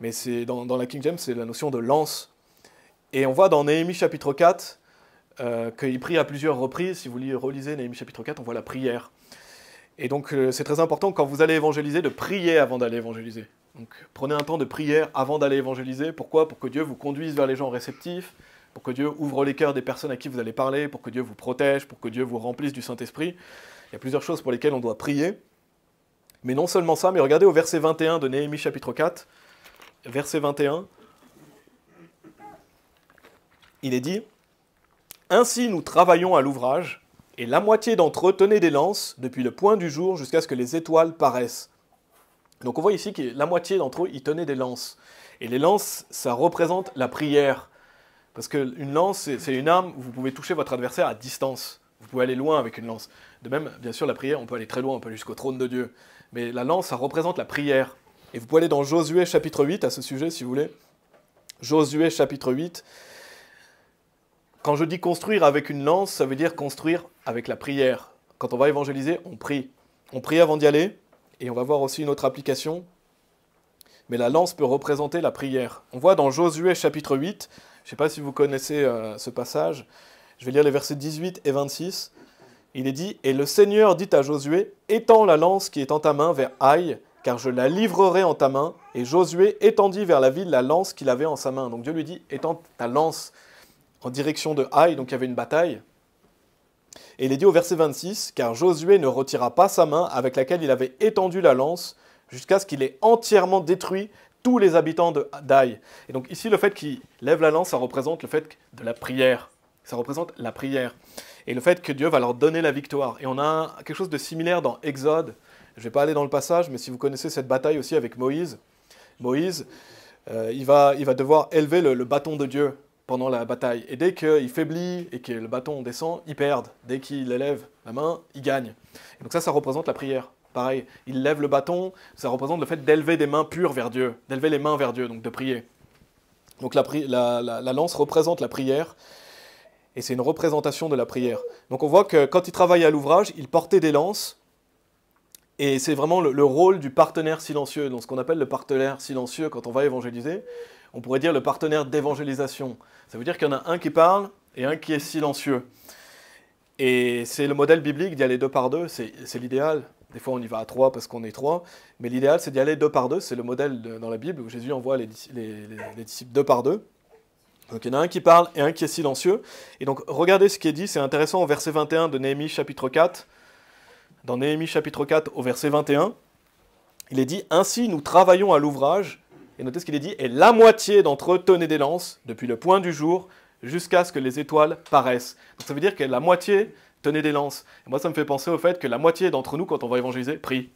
Mais c'est dans, la King James, c'est la notion de lance. Et on voit dans Néhémie chapitre 4 euh, qu'il prie à plusieurs reprises. Si vous relisez Néhémie chapitre 4, on voit la prière. Et donc euh, c'est très important quand vous allez évangéliser de prier avant d'aller évangéliser. Donc prenez un temps de prière avant d'aller évangéliser. Pourquoi Pour que Dieu vous conduise vers les gens réceptifs, pour que Dieu ouvre les cœurs des personnes à qui vous allez parler, pour que Dieu vous protège, pour que Dieu vous remplisse du Saint-Esprit. Il y a plusieurs choses pour lesquelles on doit prier. Mais non seulement ça, mais regardez au verset 21 de Néhémie chapitre 4, verset 21, il est dit, Ainsi nous travaillons à l'ouvrage, et la moitié d'entre eux tenaient des lances depuis le point du jour jusqu'à ce que les étoiles paraissent. Donc on voit ici que la moitié d'entre eux, ils tenaient des lances. Et les lances, ça représente la prière. Parce qu'une lance, c'est une arme où vous pouvez toucher votre adversaire à distance. Vous pouvez aller loin avec une lance. De même, bien sûr, la prière, on peut aller très loin, on peut aller jusqu'au trône de Dieu. Mais la lance, ça représente la prière. Et vous pouvez aller dans Josué chapitre 8 à ce sujet, si vous voulez. Josué chapitre 8, quand je dis construire avec une lance, ça veut dire construire avec la prière. Quand on va évangéliser, on prie. On prie avant d'y aller, et on va voir aussi une autre application. Mais la lance peut représenter la prière. On voit dans Josué chapitre 8, je ne sais pas si vous connaissez euh, ce passage, je vais lire les versets 18 et 26. Il est dit Et le Seigneur dit à Josué Étends la lance qui est en ta main vers Aïe, car je la livrerai en ta main. Et Josué étendit vers la ville la lance qu'il avait en sa main. Donc Dieu lui dit Étends ta lance en direction de Haï, donc il y avait une bataille. Et il est dit au verset 26, car Josué ne retira pas sa main avec laquelle il avait étendu la lance jusqu'à ce qu'il ait entièrement détruit tous les habitants de d'Aï. Et donc ici, le fait qu'il lève la lance, ça représente le fait de la prière. Ça représente la prière. Et le fait que Dieu va leur donner la victoire. Et on a quelque chose de similaire dans Exode. Je ne vais pas aller dans le passage, mais si vous connaissez cette bataille aussi avec Moïse, Moïse, euh, il, va, il va devoir élever le bâton de Dieu pendant la bataille. Et dès qu'il faiblit et que le bâton descend, il perd. Dès qu'il élève la main, il gagne. donc ça, ça représente la prière. Pareil, il lève le bâton, ça représente le fait d'élever des mains pures vers Dieu, d'élever les mains vers Dieu, donc de prier. Donc la, lance représente la prière, et c'est une représentation de la prière. Donc on voit que quand il travaillait à l'ouvrage, il portait des lances, et c'est vraiment le, le, rôle du partenaire silencieux, donc ce qu'on appelle le partenaire silencieux quand on va évangéliser, on pourrait dire le partenaire d'évangélisation. Ça veut dire qu'il y en a un qui parle et un qui est silencieux. Et c'est le modèle biblique d'y aller deux par deux, c'est l'idéal. Des fois, on y va à trois parce qu'on est trois, mais l'idéal, c'est d'y aller deux par deux. C'est le modèle dans la Bible où Jésus envoie les, les, disciples deux par deux. Donc il y en a un qui parle et un qui est silencieux. Et donc regardez ce qui est dit, c'est intéressant au verset 21 de Néhémie chapitre 4. Dans Néhémie chapitre 4 au verset 21, il est dit, Ainsi nous travaillons à l'ouvrage et notez ce qu'il est dit, et la moitié d'entre eux tenaient des lances, depuis le point du jour, jusqu'à ce que les étoiles paraissent. Donc ça veut dire que la moitié tenait des lances. Et moi, ça me fait penser au fait que la moitié d'entre nous, quand on va évangéliser, prie.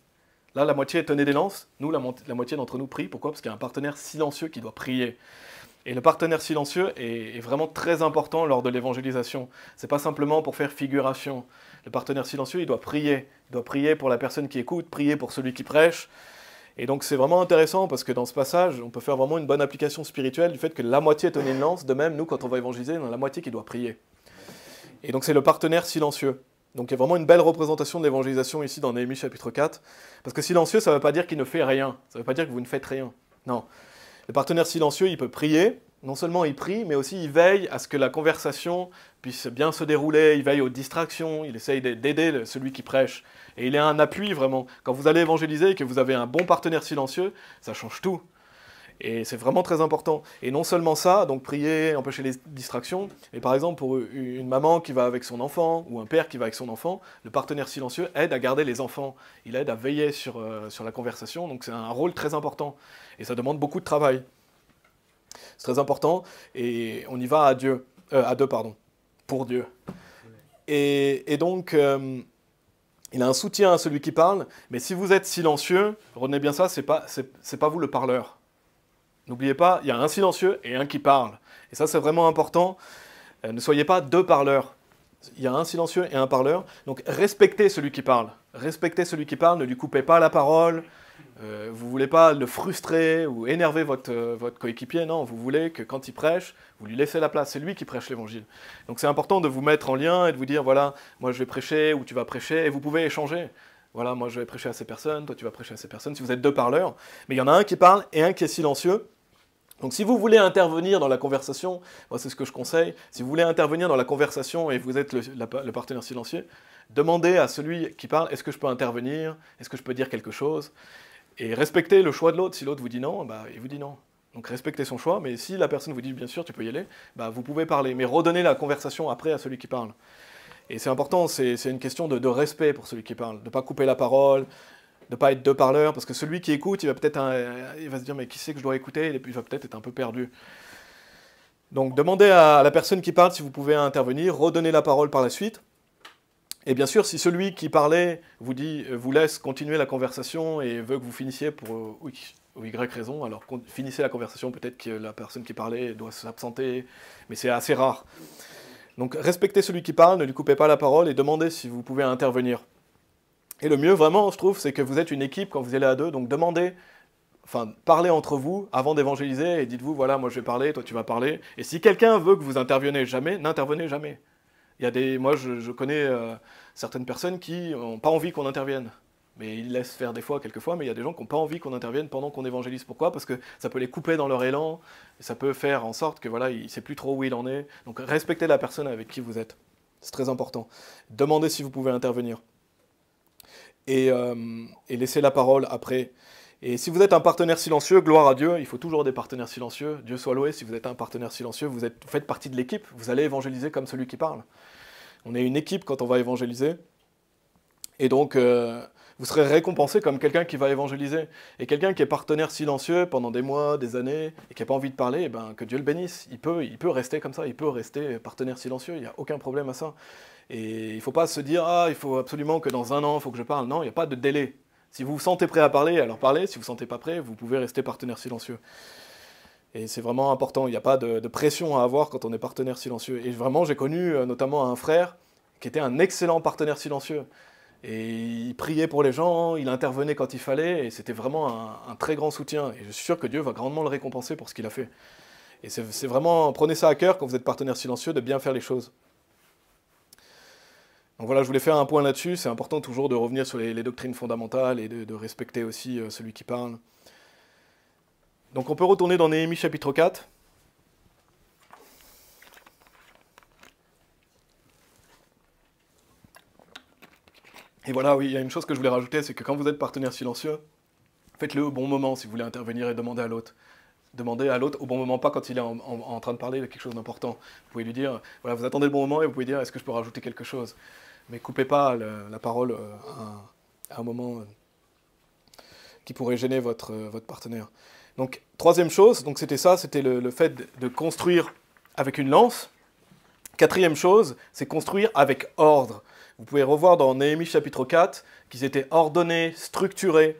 Là, la moitié tenait des lances, nous, la, moitié d'entre nous prie. Pourquoi Parce qu'il y a un partenaire silencieux qui doit prier. Et le partenaire silencieux est, vraiment très important lors de l'évangélisation. Ce n'est pas simplement pour faire figuration. Le partenaire silencieux, il doit prier. Il doit prier pour la personne qui écoute, prier pour celui qui prêche. Et donc c'est vraiment intéressant parce que dans ce passage, on peut faire vraiment une bonne application spirituelle du fait que la moitié est une lance, de même nous quand on va évangéliser, on a la moitié qui doit prier. Et donc c'est le partenaire silencieux. Donc il y a vraiment une belle représentation de l'évangélisation ici dans Néhémie chapitre 4. Parce que silencieux, ça ne veut pas dire qu'il ne fait rien. Ça ne veut pas dire que vous ne faites rien. Non. Le partenaire silencieux, il peut prier, non seulement il prie, mais aussi il veille à ce que la conversation puisse bien se dérouler, il veille aux distractions, il essaye d'aider celui qui prêche. Et il est un appui vraiment. Quand vous allez évangéliser et que vous avez un bon partenaire silencieux, ça change tout. Et c'est vraiment très important. Et non seulement ça, donc prier, empêcher les distractions, mais par exemple pour une maman qui va avec son enfant ou un père qui va avec son enfant, le partenaire silencieux aide à garder les enfants. Il aide à veiller sur, euh, sur la conversation, donc c'est un rôle très important. Et ça demande beaucoup de travail. C'est très important. Et on y va à Dieu, euh, à deux, pardon, pour Dieu. Et, donc, euh, il a un soutien à celui qui parle, mais si vous êtes silencieux, retenez bien ça, c'est pas, c'est pas vous le parleur. N'oubliez pas, il y a un silencieux et un qui parle. Et ça, c'est vraiment important. Euh, ne soyez pas deux parleurs. Il y a un silencieux et un parleur. Donc respectez celui qui parle. Respectez celui qui parle, ne lui coupez pas la parole, vous euh, vous voulez pas le frustrer ou énerver votre, euh, votre coéquipier, non, vous voulez que quand il prêche, vous lui laissez la place, c'est lui qui prêche l'évangile. Donc c'est important de vous mettre en lien et de vous dire, voilà, moi je vais prêcher ou tu vas prêcher, et vous pouvez échanger. Voilà, moi je vais prêcher à ces personnes, toi tu vas prêcher à ces personnes, si vous êtes deux parleurs, mais il y en a un qui parle et un qui est silencieux. Donc si vous voulez intervenir dans la conversation, moi c'est ce que je conseille, si vous voulez intervenir dans la conversation et vous êtes le, le partenaire silencieux, demandez à celui qui parle, est-ce que je peux intervenir Est-ce que je peux dire quelque chose et respectez le choix de l'autre. Si l'autre vous dit non, bah, il vous dit non. Donc respectez son choix, mais si la personne vous dit bien sûr, tu peux y aller, bah, vous pouvez parler, mais redonnez la conversation après à celui qui parle. Et c'est important, c'est une question de, respect pour celui qui parle, de ne pas couper la parole, de ne pas être deux parleurs, parce que celui qui écoute, il va peut-être va se dire mais qui c'est que je dois écouter, et puis il va peut-être être un peu perdu. Donc demandez à la personne qui parle si vous pouvez intervenir, redonnez la parole par la suite, et bien sûr, si celui qui parlait vous, dit, euh, vous laisse continuer la conversation et veut que vous finissiez pour Oui, euh, ou Y raison, alors finissez la conversation, peut-être que la personne qui parlait doit s'absenter, mais c'est assez rare. Donc respectez celui qui parle, ne lui coupez pas la parole et demandez si vous pouvez intervenir. Et le mieux vraiment, je trouve, c'est que vous êtes une équipe quand vous allez à deux, donc demandez enfin, parlez entre vous avant d'évangéliser et dites-vous, voilà, moi je vais parler, toi tu vas parler. Et si quelqu'un veut que vous interveniez jamais, n'intervenez jamais. Il y a des, moi, je, connais euh, certaines personnes qui n'ont pas envie qu'on intervienne. Mais ils laissent faire des fois, quelques fois, mais il y a des gens qui n'ont pas envie qu'on intervienne pendant qu'on évangélise. Pourquoi Parce que ça peut les couper dans leur élan, ça peut faire en sorte que voilà, il ne sait plus trop où il en est. Donc respectez la personne avec qui vous êtes. C'est très important. Demandez si vous pouvez intervenir. et euh, laissez la parole après. Et si vous êtes un partenaire silencieux, gloire à Dieu, il faut toujours des partenaires silencieux. Dieu soit loué, si vous êtes un partenaire silencieux, vous, faites partie de l'équipe, vous allez évangéliser comme celui qui parle. On est une équipe quand on va évangéliser. Et donc, euh, vous serez récompensé comme quelqu'un qui va évangéliser. Et quelqu'un qui est partenaire silencieux pendant des mois, des années, et qui n'a pas envie de parler, eh ben, que Dieu le bénisse. Il peut, il peut rester comme ça, il peut rester partenaire silencieux, il n'y a aucun problème à ça. Et il ne faut pas se dire, ah, il faut absolument que dans un an, il faut que je parle. Non, il n'y a pas de délai. Si vous vous sentez prêt à parler, alors parlez. Si vous ne vous sentez pas prêt, vous pouvez rester partenaire silencieux. Et c'est vraiment important. Il n'y a pas de, pression à avoir quand on est partenaire silencieux. Et vraiment, j'ai connu euh, notamment un frère qui était un excellent partenaire silencieux. Et il priait pour les gens, il intervenait quand il fallait, et c'était vraiment un, très grand soutien. Et je suis sûr que Dieu va grandement le récompenser pour ce qu'il a fait. Et c'est vraiment, prenez ça à cœur quand vous êtes partenaire silencieux, de bien faire les choses. Donc voilà, je voulais faire un point là-dessus. C'est important toujours de revenir sur les, doctrines fondamentales et de, respecter aussi euh, celui qui parle. Donc on peut retourner dans Néhémie chapitre 4. Et voilà, oui, il y a une chose que je voulais rajouter, c'est que quand vous êtes partenaire silencieux, faites-le au bon moment si vous voulez intervenir et demander à l'autre. Demandez à l'autre au bon moment, pas quand il est en, train de parler de quelque chose d'important. Vous pouvez lui dire, voilà, vous attendez le bon moment et vous pouvez dire, est-ce que je peux rajouter quelque chose mais coupez pas la parole euh, à un, moment euh, qui pourrait gêner votre, euh, votre partenaire. Donc, troisième chose, c'était ça, c'était le, fait de construire avec une lance. Quatrième chose, c'est construire avec ordre. Vous pouvez revoir dans Néhémie chapitre 4 qu'ils étaient ordonnés, structurés,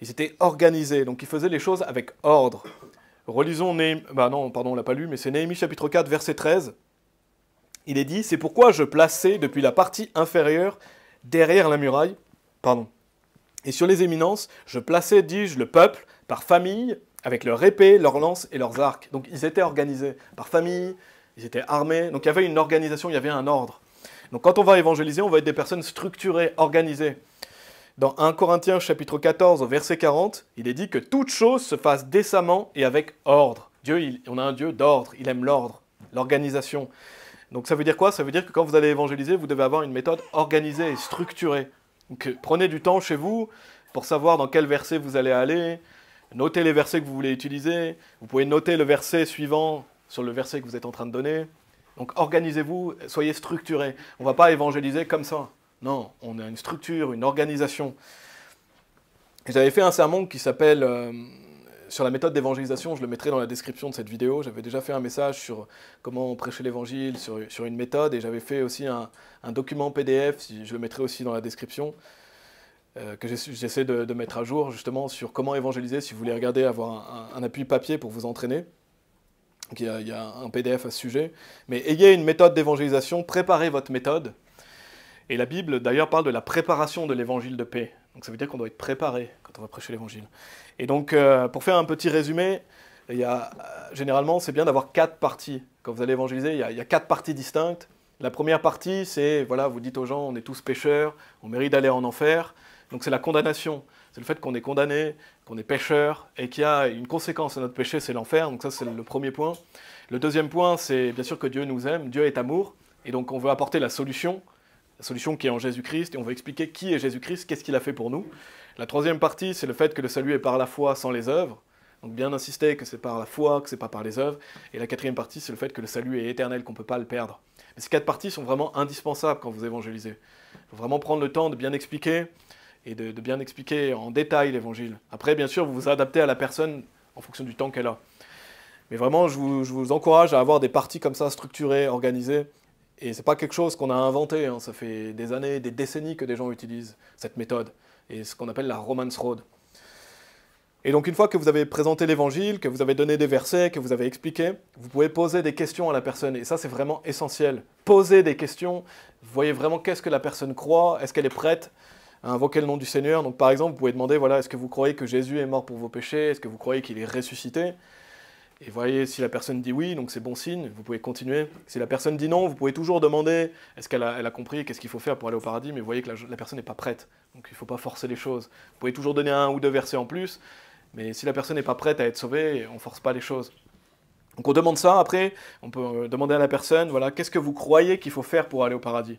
ils étaient organisés, donc ils faisaient les choses avec ordre. Relisons Néhémie, bah non, pardon, on l'a pas lu, mais c'est Néhémie chapitre 4, verset 13. Il est dit, c'est pourquoi je plaçais depuis la partie inférieure derrière la muraille, pardon, et sur les éminences, je plaçais, dis-je, le peuple par famille, avec leur épée, leur lance et leurs arcs. Donc ils étaient organisés par famille, ils étaient armés, donc il y avait une organisation, il y avait un ordre. Donc quand on va évangéliser, on va être des personnes structurées, organisées. Dans 1 Corinthiens chapitre 14 verset 40, il est dit que toute chose se fasse décemment et avec ordre. Dieu, on a un Dieu d'ordre, il aime l'ordre, l'organisation. Donc ça veut dire quoi Ça veut dire que quand vous allez évangéliser, vous devez avoir une méthode organisée et structurée. Donc euh, prenez du temps chez vous pour savoir dans quel verset vous allez aller, notez les versets que vous voulez utiliser, vous pouvez noter le verset suivant sur le verset que vous êtes en train de donner. Donc organisez-vous, soyez structurés. On ne va pas évangéliser comme ça. Non, on a une structure, une organisation. J'avais fait un sermon qui s'appelle... Euh, sur la méthode d'évangélisation, je le mettrai dans la description de cette vidéo. J'avais déjà fait un message sur comment prêcher l'évangile, sur, une méthode, et j'avais fait aussi un, document PDF, je le mettrai aussi dans la description, euh, que j'essaie de, mettre à jour justement sur comment évangéliser, si vous voulez regarder, avoir un, appui papier pour vous entraîner. y, il y, a, un PDF à ce sujet. Mais ayez une méthode d'évangélisation, préparez votre méthode. Et la Bible d'ailleurs parle de la préparation de l'évangile de paix. Donc ça veut dire qu'on doit être préparé on va prêcher l'évangile. Et donc, euh, pour faire un petit résumé, il y a, euh, généralement, c'est bien d'avoir quatre parties. Quand vous allez évangéliser, il y, a, il y a quatre parties distinctes. La première partie, c'est, voilà, vous dites aux gens, on est tous pécheurs, on mérite d'aller en enfer. Donc c'est la condamnation. C'est le fait qu'on est condamné, qu'on est pécheur, et qu'il y a une conséquence à notre péché, c'est l'enfer. Donc ça, c'est le premier point. Le deuxième point, c'est bien sûr que Dieu nous aime, Dieu est amour, et donc on veut apporter la solution, la solution qui est en Jésus-Christ, et on veut expliquer qui est Jésus-Christ, qu'est-ce qu'il a fait pour nous. La troisième partie, c'est le fait que le salut est par la foi sans les œuvres. Donc bien insister que c'est par la foi, que c'est pas par les œuvres. Et la quatrième partie, c'est le fait que le salut est éternel, qu'on ne peut pas le perdre. Mais ces quatre parties sont vraiment indispensables quand vous évangélisez. Il faut vraiment prendre le temps de bien expliquer et de, bien expliquer en détail l'évangile. Après, bien sûr, vous vous adaptez à la personne en fonction du temps qu'elle a. Mais vraiment, je vous, encourage à avoir des parties comme ça, structurées, organisées. Et ce n'est pas quelque chose qu'on a inventé. Hein. Ça fait des années, des décennies que des gens utilisent cette méthode et ce qu'on appelle la Romance Road. Et donc une fois que vous avez présenté l'évangile, que vous avez donné des versets, que vous avez expliqué, vous pouvez poser des questions à la personne. Et ça, c'est vraiment essentiel. Poser des questions. voyez vraiment qu'est-ce que la personne croit. Est-ce qu'elle est prête à invoquer le nom du Seigneur Donc par exemple, vous pouvez demander, voilà, est-ce que vous croyez que Jésus est mort pour vos péchés Est-ce que vous croyez qu'il est ressuscité et voyez si la personne dit oui, donc c'est bon signe, vous pouvez continuer. Si la personne dit non, vous pouvez toujours demander est-ce qu'elle a, compris, qu'est-ce qu'il faut faire pour aller au paradis, mais vous voyez que la, personne n'est pas prête. Donc il ne faut pas forcer les choses. Vous pouvez toujours donner un ou deux versets en plus, mais si la personne n'est pas prête à être sauvée, on ne force pas les choses. Donc on demande ça après, on peut euh, demander à la personne voilà, qu'est-ce que vous croyez qu'il faut faire pour aller au paradis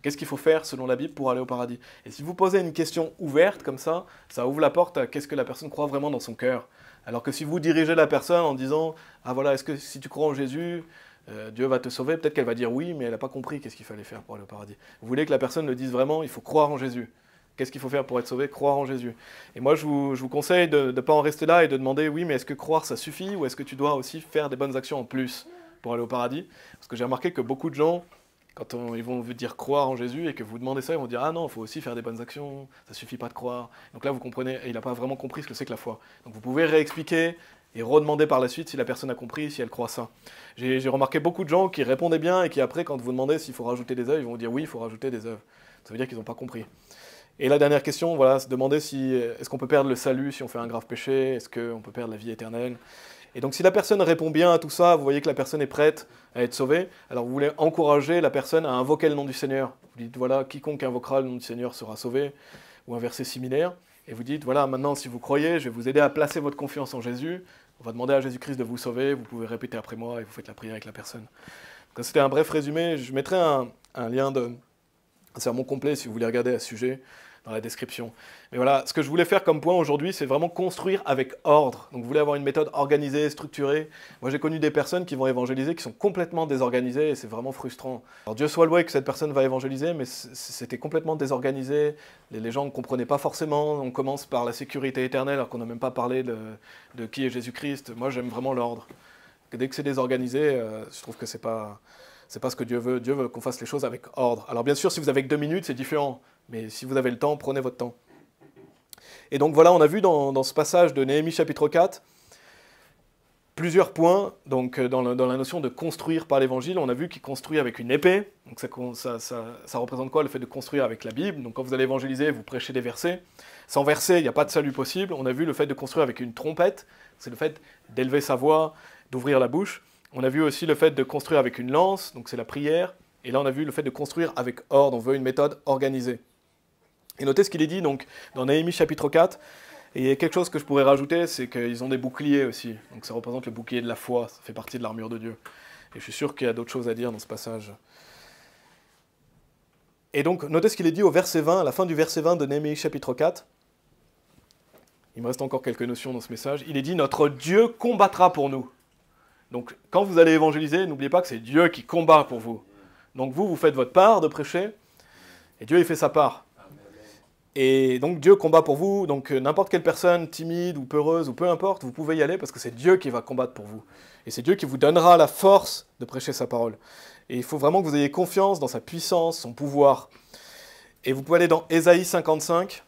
Qu'est-ce qu'il faut faire selon la Bible pour aller au paradis Et si vous posez une question ouverte comme ça, ça ouvre la porte à qu'est-ce que la personne croit vraiment dans son cœur. Alors que si vous dirigez la personne en disant Ah voilà, est-ce que si tu crois en Jésus, euh, Dieu va te sauver Peut-être qu'elle va dire oui, mais elle n'a pas compris qu'est-ce qu'il fallait faire pour aller au paradis. Vous voulez que la personne le dise vraiment Il faut croire en Jésus. Qu'est-ce qu'il faut faire pour être sauvé Croire en Jésus. Et moi, je vous, je vous conseille de ne pas en rester là et de demander oui, mais est-ce que croire ça suffit ou est-ce que tu dois aussi faire des bonnes actions en plus pour aller au paradis Parce que j'ai remarqué que beaucoup de gens quand ils vont vous dire croire en Jésus et que vous demandez ça, ils vont dire Ah non, il faut aussi faire des bonnes actions, ça suffit pas de croire. Donc là, vous comprenez, il n'a pas vraiment compris ce que c'est que la foi. Donc vous pouvez réexpliquer et redemander par la suite si la personne a compris, si elle croit ça. J'ai remarqué beaucoup de gens qui répondaient bien et qui après, quand vous demandez s'il faut rajouter des œuvres, ils vont dire Oui, il faut rajouter des œuvres. Ça veut dire qu'ils n'ont pas compris. Et la dernière question, voilà, se demander si est-ce qu'on peut perdre le salut si on fait un grave péché, est-ce qu'on peut perdre la vie éternelle. Et donc si la personne répond bien à tout ça, vous voyez que la personne est prête, à être sauvé. Alors vous voulez encourager la personne à invoquer le nom du Seigneur. Vous dites, voilà, quiconque invoquera le nom du Seigneur sera sauvé, ou un verset similaire. Et vous dites, voilà, maintenant si vous croyez, je vais vous aider à placer votre confiance en Jésus. On va demander à Jésus-Christ de vous sauver, vous pouvez répéter après moi et vous faites la prière avec la personne. C'était un bref résumé, je mettrai un, un lien de un sermon complet si vous voulez regarder à ce sujet dans la description. Mais voilà, ce que je voulais faire comme point aujourd'hui, c'est vraiment construire avec ordre. Donc vous voulez avoir une méthode organisée, structurée. Moi j'ai connu des personnes qui vont évangéliser, qui sont complètement désorganisées, et c'est vraiment frustrant. Alors Dieu soit loué que cette personne va évangéliser, mais c'était complètement désorganisé. Les gens ne comprenaient pas forcément. On commence par la sécurité éternelle, alors qu'on n'a même pas parlé de, qui est Jésus-Christ. Moi j'aime vraiment l'ordre. Dès que c'est désorganisé, euh, je trouve que c'est pas... C'est pas ce que Dieu veut. Dieu veut qu'on fasse les choses avec ordre. Alors bien sûr, si vous avez que deux minutes, c'est différent. Mais si vous avez le temps, prenez votre temps. Et donc voilà, on a vu dans, ce passage de Néhémie chapitre 4 plusieurs points. Donc euh, dans, la notion de construire par l'évangile, on a vu qu'il construit avec une épée. Donc ça, ça, représente quoi le fait de construire avec la Bible Donc quand vous allez évangéliser, vous prêchez des versets. Sans verset, il n'y a pas de salut possible. On a vu le fait de construire avec une trompette, c'est le fait d'élever sa voix, d'ouvrir la bouche. On a vu aussi le fait de construire avec une lance, donc c'est la prière. Et là, on a vu le fait de construire avec ordre, on veut une méthode organisée. Et notez ce qu'il est dit donc dans Néhémie chapitre 4. Et quelque chose que je pourrais rajouter, c'est qu'ils ont des boucliers aussi. Donc ça représente le bouclier de la foi, ça fait partie de l'armure de Dieu. Et je suis sûr qu'il y a d'autres choses à dire dans ce passage. Et donc, notez ce qu'il est dit au verset 20, à la fin du verset 20 de Néhémie chapitre 4. Il me reste encore quelques notions dans ce message. Il est dit Notre Dieu combattra pour nous. Donc, quand vous allez évangéliser, n'oubliez pas que c'est Dieu qui combat pour vous. Donc, vous, vous faites votre part de prêcher, et Dieu, il fait sa part. Et donc Dieu combat pour vous, donc euh, n'importe quelle personne timide ou peureuse ou peu importe, vous pouvez y aller parce que c'est Dieu qui va combattre pour vous. Et c'est Dieu qui vous donnera la force de prêcher sa parole. Et il faut vraiment que vous ayez confiance dans sa puissance, son pouvoir. Et vous pouvez aller dans Ésaïe 55.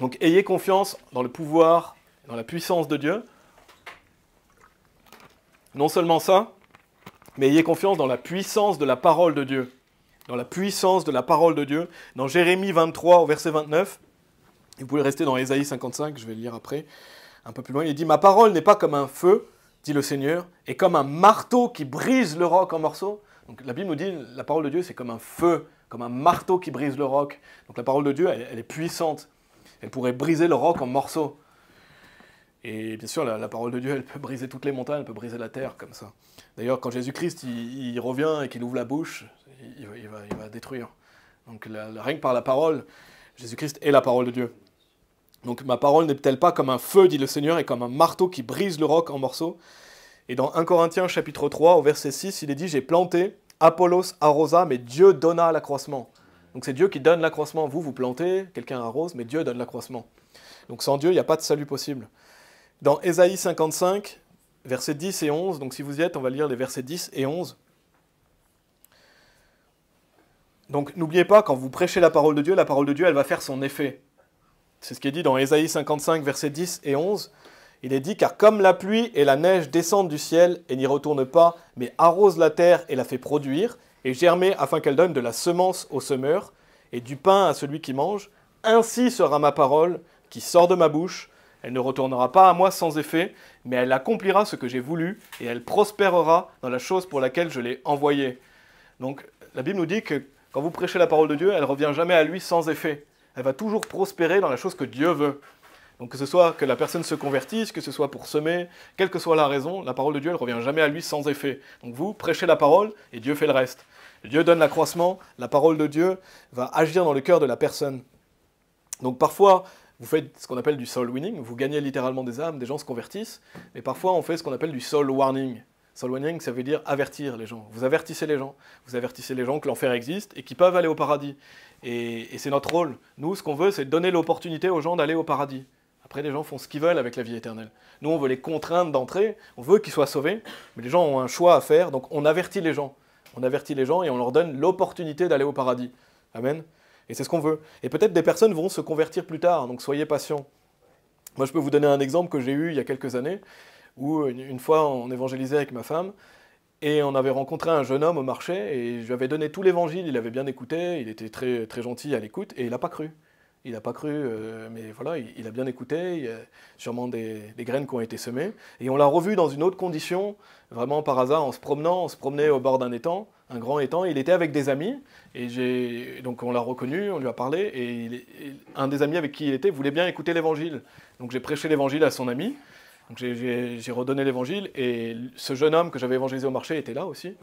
Donc ayez confiance dans le pouvoir, dans la puissance de Dieu. Non seulement ça, mais ayez confiance dans la puissance de la parole de Dieu dans la puissance de la parole de Dieu. Dans Jérémie 23 au verset 29, vous pouvez rester dans Ésaïe 55, je vais le lire après, un peu plus loin, il dit, Ma parole n'est pas comme un feu, dit le Seigneur, et comme un marteau qui brise le roc en morceaux. Donc la Bible nous dit, la parole de Dieu, c'est comme un feu, comme un marteau qui brise le roc. Donc la parole de Dieu, elle, est puissante. Elle pourrait briser le roc en morceaux. Et bien sûr, la parole de Dieu, elle peut briser toutes les montagnes, elle peut briser la terre comme ça. D'ailleurs, quand Jésus-Christ il, revient et qu'il ouvre la bouche, il, va, détruire. Donc le règne par la parole, Jésus-Christ est la parole de Dieu. Donc ma parole n'est-elle pas comme un feu, dit le Seigneur, et comme un marteau qui brise le roc en morceaux Et dans 1 Corinthiens chapitre 3, au verset 6, il est dit, j'ai planté, Apollos arrosa, mais Dieu donna l'accroissement. Donc c'est Dieu qui donne l'accroissement. Vous, vous plantez, quelqu'un arrose, mais Dieu donne l'accroissement. Donc sans Dieu, il n'y a pas de salut possible. Dans Ésaïe 55, versets 10 et 11. Donc si vous y êtes, on va lire les versets 10 et 11. Donc n'oubliez pas, quand vous prêchez la parole de Dieu, la parole de Dieu, elle va faire son effet. C'est ce qui est dit dans Ésaïe 55, versets 10 et 11. Il est dit, car comme la pluie et la neige descendent du ciel et n'y retournent pas, mais arrosent la terre et la fait produire, et germer afin qu'elle donne de la semence au semeur, et du pain à celui qui mange, ainsi sera ma parole qui sort de ma bouche, elle ne retournera pas à moi sans effet, mais elle accomplira ce que j'ai voulu et elle prospérera dans la chose pour laquelle je l'ai envoyée. Donc la Bible nous dit que quand vous prêchez la parole de Dieu, elle revient jamais à lui sans effet. Elle va toujours prospérer dans la chose que Dieu veut. Donc que ce soit que la personne se convertisse, que ce soit pour semer, quelle que soit la raison, la parole de Dieu, elle revient jamais à lui sans effet. Donc vous prêchez la parole et Dieu fait le reste. Dieu donne l'accroissement, la parole de Dieu va agir dans le cœur de la personne. Donc parfois, vous faites ce qu'on appelle du soul winning, vous gagnez littéralement des âmes, des gens se convertissent, mais parfois on fait ce qu'on appelle du soul warning. Soul warning, ça veut dire avertir les gens. Vous avertissez les gens. Vous avertissez les gens que l'enfer existe et qu'ils peuvent aller au paradis. Et, c'est notre rôle. Nous, ce qu'on veut, c'est donner l'opportunité aux gens d'aller au paradis. Après, les gens font ce qu'ils veulent avec la vie éternelle. Nous, on veut les contraindre d'entrer, on veut qu'ils soient sauvés, mais les gens ont un choix à faire, donc on avertit les gens. On avertit les gens et on leur donne l'opportunité d'aller au paradis. Amen. Et c'est ce qu'on veut. Et peut-être des personnes vont se convertir plus tard, donc soyez patients. Moi, je peux vous donner un exemple que j'ai eu il y a quelques années, où une, fois, on évangélisait avec ma femme, et on avait rencontré un jeune homme au marché, et je lui avais donné tout l'évangile, il avait bien écouté, il était très, très gentil à l'écoute, et il n'a pas cru il n'a pas cru, euh, mais voilà, il, a bien écouté, il y a sûrement des, graines qui ont été semées. Et on l'a revu dans une autre condition, vraiment par hasard, en se promenant, on se promenait au bord d'un étang, un grand étang, il était avec des amis, et donc on l'a reconnu, on lui a parlé, et, il, un des amis avec qui il était voulait bien écouter l'évangile. Donc j'ai prêché l'évangile à son ami, donc j'ai redonné l'évangile, et ce jeune homme que j'avais évangélisé au marché était là aussi.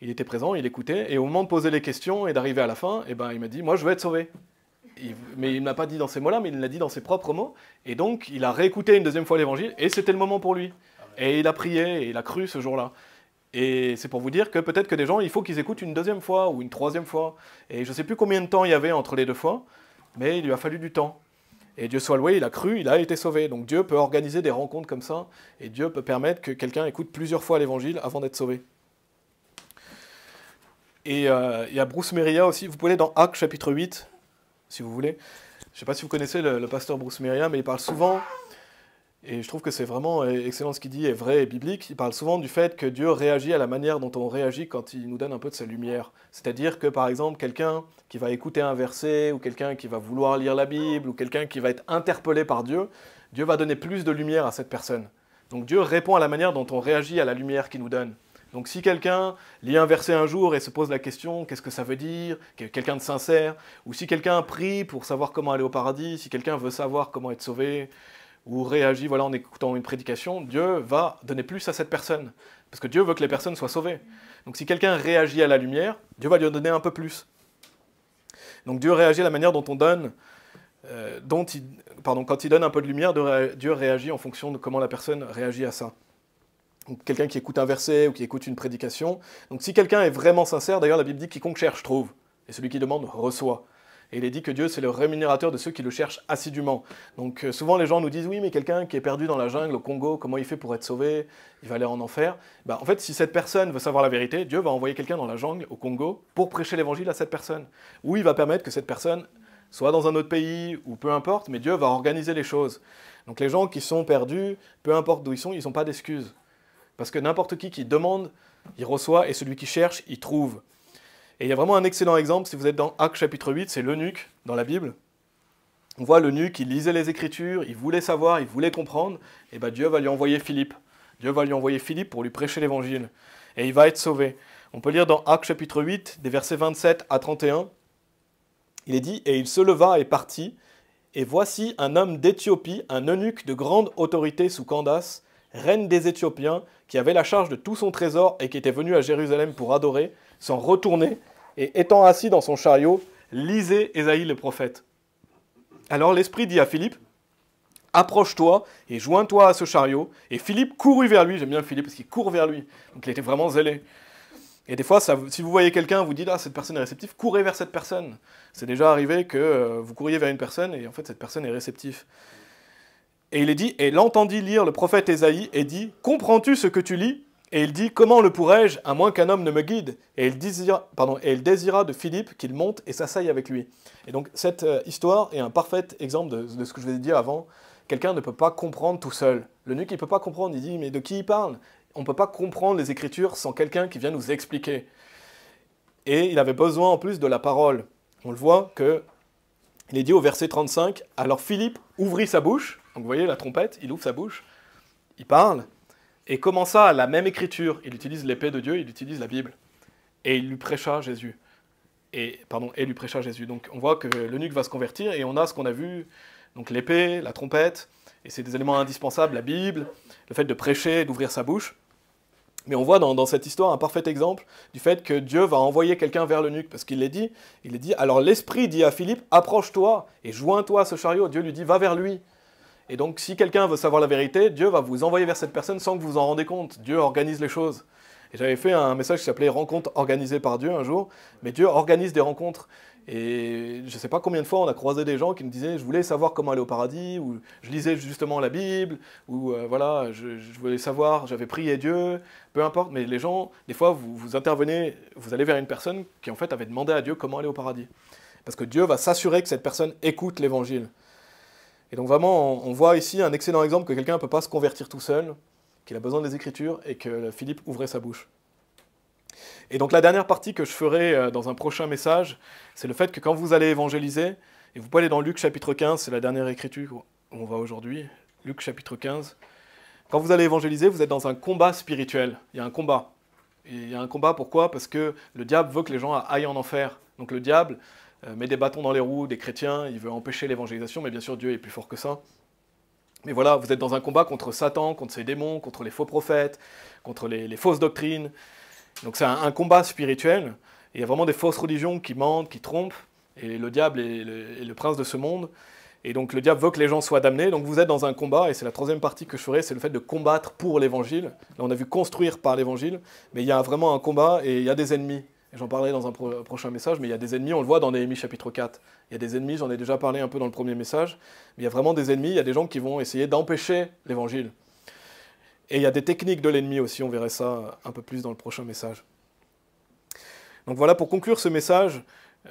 Il était présent, il écoutait, et au moment de poser les questions et d'arriver à la fin, eh ben, il m'a dit, moi je veux être sauvé mais il ne l'a pas dit dans ces mots-là, mais il l'a dit dans ses propres mots. Et donc, il a réécouté une deuxième fois l'évangile, et c'était le moment pour lui. Et il a prié, et il a cru ce jour-là. Et c'est pour vous dire que peut-être que des gens, il faut qu'ils écoutent une deuxième fois ou une troisième fois. Et je ne sais plus combien de temps il y avait entre les deux fois, mais il lui a fallu du temps. Et Dieu soit loué, il a cru, il a été sauvé. Donc Dieu peut organiser des rencontres comme ça, et Dieu peut permettre que quelqu'un écoute plusieurs fois l'évangile avant d'être sauvé. Et euh, il y a Bruce Meria aussi, vous pouvez dans Actes chapitre 8, si vous voulez. Je ne sais pas si vous connaissez le, pasteur Bruce Miriam, mais il parle souvent, et je trouve que c'est vraiment euh, excellent ce qu'il dit, est vrai et biblique, il parle souvent du fait que Dieu réagit à la manière dont on réagit quand il nous donne un peu de sa lumière. C'est-à-dire que par exemple, quelqu'un qui va écouter un verset, ou quelqu'un qui va vouloir lire la Bible, ou quelqu'un qui va être interpellé par Dieu, Dieu va donner plus de lumière à cette personne. Donc Dieu répond à la manière dont on réagit à la lumière qu'il nous donne. Donc si quelqu'un lit un verset un jour et se pose la question qu'est-ce que ça veut dire, quelqu'un de sincère, ou si quelqu'un prie pour savoir comment aller au paradis, si quelqu'un veut savoir comment être sauvé, ou réagit voilà, en écoutant une prédication, Dieu va donner plus à cette personne. Parce que Dieu veut que les personnes soient sauvées. Donc si quelqu'un réagit à la lumière, Dieu va lui donner un peu plus. Donc Dieu réagit à la manière dont on donne, euh, pardon, quand il donne un peu de lumière, Dieu réagit en fonction de comment la personne réagit à ça quelqu'un qui écoute un verset ou qui écoute une prédication. Donc si quelqu'un est vraiment sincère, d'ailleurs la Bible dit quiconque cherche trouve, et celui qui demande reçoit. Et il est dit que Dieu, c'est le rémunérateur de ceux qui le cherchent assidûment. Donc euh, souvent les gens nous disent, oui, mais quelqu'un qui est perdu dans la jungle au Congo, comment il fait pour être sauvé Il va aller en enfer. Bah, en fait, si cette personne veut savoir la vérité, Dieu va envoyer quelqu'un dans la jungle au Congo pour prêcher l'évangile à cette personne. Ou il va permettre que cette personne soit dans un autre pays, ou peu importe, mais Dieu va organiser les choses. Donc les gens qui sont perdus, peu importe d'où ils sont, ils n'ont pas d'excuses. Parce que n'importe qui qui demande, il reçoit, et celui qui cherche, il trouve. Et il y a vraiment un excellent exemple, si vous êtes dans Actes chapitre 8, c'est l'eunuque dans la Bible. On voit l'eunuque, il lisait les Écritures, il voulait savoir, il voulait comprendre, et bien Dieu va lui envoyer Philippe. Dieu va lui envoyer Philippe pour lui prêcher l'Évangile. Et il va être sauvé. On peut lire dans Actes chapitre 8, des versets 27 à 31, il est dit, et il se leva et partit, et voici un homme d'Éthiopie, un eunuque de grande autorité sous Candace, reine des Éthiopiens, qui avait la charge de tout son trésor et qui était venue à Jérusalem pour adorer, s'en retournait et étant assis dans son chariot, lisait Ésaïe le prophète. Alors l'Esprit dit à Philippe, approche-toi et joins-toi à ce chariot. Et Philippe courut vers lui, j'aime bien Philippe parce qu'il court vers lui, donc il était vraiment zélé. Et des fois, si vous voyez quelqu'un, vous dites, ah, cette personne est réceptive, courez vers cette personne. C'est déjà arrivé que euh, vous couriez vers une personne et en fait, cette personne est réceptive. Et il est dit, et l'entendit lire le prophète Ésaïe et dit, comprends-tu ce que tu lis Et il dit, comment le pourrais-je, à moins qu'un homme ne me guide Et il désira, et il désira de Philippe qu'il monte et s'asseye avec lui. Et donc cette euh, histoire est un parfait exemple de, ce que je vous ai dit avant. Quelqu'un ne peut pas comprendre tout seul. Le nuque, il ne peut pas comprendre. Il dit, mais de qui il parle On ne peut pas comprendre les Écritures sans quelqu'un qui vient nous expliquer. Et il avait besoin en plus de la parole. On le voit que il est dit au verset 35, alors Philippe ouvrit sa bouche donc vous voyez la trompette, il ouvre sa bouche, il parle, et comment ça, la même écriture, il utilise l'épée de Dieu, il utilise la Bible, et il lui prêcha Jésus. Et, pardon, et lui prêcha Jésus. Donc on voit que le nuque va se convertir, et on a ce qu'on a vu, donc l'épée, la trompette, et c'est des éléments indispensables, la Bible, le fait de prêcher, d'ouvrir sa bouche. Mais on voit dans, cette histoire un parfait exemple du fait que Dieu va envoyer quelqu'un vers le nuque. parce qu'il l'a dit, il est dit, alors l'Esprit dit à Philippe, approche-toi et joins-toi à ce chariot. Dieu lui dit, va vers lui. Et donc, si quelqu'un veut savoir la vérité, Dieu va vous envoyer vers cette personne sans que vous vous en rendez compte. Dieu organise les choses. Et j'avais fait un message qui s'appelait Rencontre organisée par Dieu un jour, mais Dieu organise des rencontres. Et je ne sais pas combien de fois on a croisé des gens qui me disaient je voulais savoir comment aller au paradis, ou je lisais justement la Bible, ou euh, voilà, je, voulais savoir, j'avais prié Dieu, peu importe, mais les gens, des fois, vous, vous intervenez, vous allez vers une personne qui en fait avait demandé à Dieu comment aller au paradis. Parce que Dieu va s'assurer que cette personne écoute l'évangile. Et donc vraiment, on, voit ici un excellent exemple que quelqu'un ne peut pas se convertir tout seul, qu'il a besoin des Écritures et que Philippe ouvrait sa bouche. Et donc la dernière partie que je ferai euh, dans un prochain message, c'est le fait que quand vous allez évangéliser, et vous pouvez aller dans Luc chapitre 15, c'est la dernière écriture où on va aujourd'hui, Luc chapitre 15, quand vous allez évangéliser, vous êtes dans un combat spirituel, il y a un combat. Et il y a un combat pourquoi Parce que le diable veut que les gens aillent en enfer. Donc le diable euh, met des bâtons dans les roues des chrétiens, il veut empêcher l'évangélisation, mais bien sûr Dieu est plus fort que ça. Mais voilà, vous êtes dans un combat contre Satan, contre ses démons, contre les faux prophètes, contre les, fausses doctrines. Donc c'est un, combat spirituel. il y a vraiment des fausses religions qui mentent, qui trompent. Et le diable est le, le, prince de ce monde. Et donc le diable veut que les gens soient damnés. Donc vous êtes dans un combat. Et c'est la troisième partie que je ferai, c'est le fait de combattre pour l'évangile. Là, on a vu construire par l'évangile. Mais il y a vraiment un combat et il y a des ennemis. J'en parlerai dans un prochain message, mais il y a des ennemis, on le voit dans Néhémie chapitre 4. Il y a des ennemis, j'en ai déjà parlé un peu dans le premier message, mais il y a vraiment des ennemis, il y a des gens qui vont essayer d'empêcher l'évangile. Et il y a des techniques de l'ennemi aussi, on verrait ça un peu plus dans le prochain message. Donc voilà, pour conclure ce message,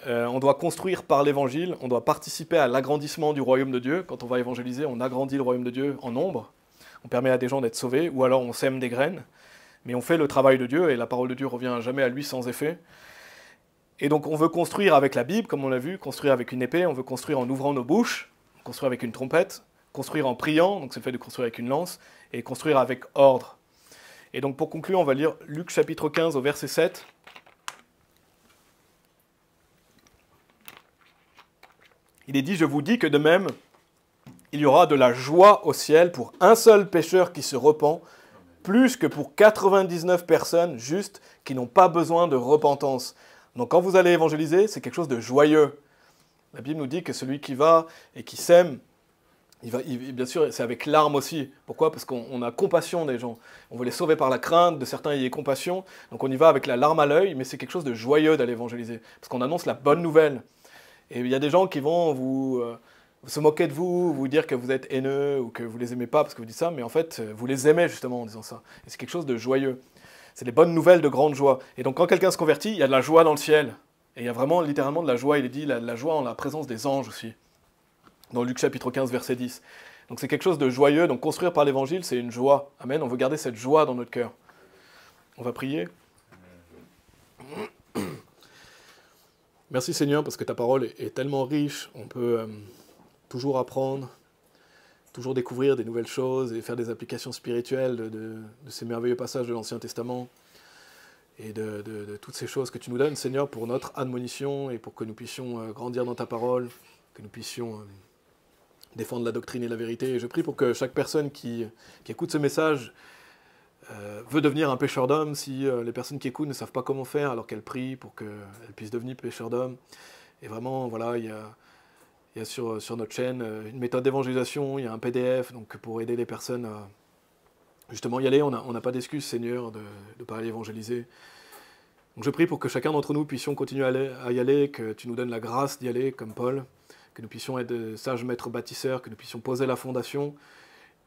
euh, on doit construire par l'évangile, on doit participer à l'agrandissement du royaume de Dieu. Quand on va évangéliser, on agrandit le royaume de Dieu en nombre, on permet à des gens d'être sauvés, ou alors on sème des graines mais on fait le travail de Dieu et la parole de Dieu revient jamais à lui sans effet. Et donc on veut construire avec la Bible, comme on l'a vu, construire avec une épée, on veut construire en ouvrant nos bouches, construire avec une trompette, construire en priant, donc c'est le fait de construire avec une lance, et construire avec ordre. Et donc pour conclure, on va lire Luc chapitre 15 au verset 7. Il est dit, je vous dis que de même, il y aura de la joie au ciel pour un seul pécheur qui se repent plus que pour 99 personnes juste qui n'ont pas besoin de repentance. Donc quand vous allez évangéliser, c'est quelque chose de joyeux. La Bible nous dit que celui qui va et qui sème, il va, bien sûr, c'est avec larmes aussi. Pourquoi Parce qu'on a compassion des gens. On veut les sauver par la crainte, de certains il y a compassion. Donc on y va avec la larme à l'œil, mais c'est quelque chose de joyeux d'aller évangéliser. Parce qu'on annonce la bonne nouvelle. Et il y a des gens qui vont vous... Euh, se moquez de vous, vous dire que vous êtes haineux ou que vous les aimez pas parce que vous dites ça, mais en fait, euh, vous les aimez justement en disant ça. Et c'est quelque chose de joyeux. C'est les bonnes nouvelles de grande joie. Et donc, quand quelqu'un se convertit, il y a de la joie dans le ciel. Et il y a vraiment littéralement de la joie. Il est dit la, joie en la présence des anges aussi. Dans Luc chapitre 15, verset 10. Donc, c'est quelque chose de joyeux. Donc, construire par l'évangile, c'est une joie. Amen. On veut garder cette joie dans notre cœur. On va prier. Merci Seigneur parce que ta parole est tellement riche. On peut. Euh, toujours apprendre, toujours découvrir des nouvelles choses et faire des applications spirituelles de, ces merveilleux passages de l'Ancien Testament et de, toutes ces choses que tu nous donnes, Seigneur, pour notre admonition et pour que nous puissions euh, grandir dans ta parole, que nous puissions euh, défendre la doctrine et la vérité. Et je prie pour que chaque personne qui, écoute ce message euh, veut devenir un pêcheur d'hommes, si euh, les personnes qui écoutent ne savent pas comment faire, alors qu'elles prient pour qu'elles puissent devenir pêcheurs d'hommes. Et vraiment, voilà, il y a il y a sur, euh, notre chaîne euh, une méthode d'évangélisation, il y a un PDF donc pour aider les personnes à justement y aller. On n'a on pas d'excuse, Seigneur, de ne pas aller évangéliser. Donc je prie pour que chacun d'entre nous puissions continuer à, y aller, que tu nous donnes la grâce d'y aller comme Paul, que nous puissions être de sages maîtres bâtisseurs, que nous puissions poser la fondation.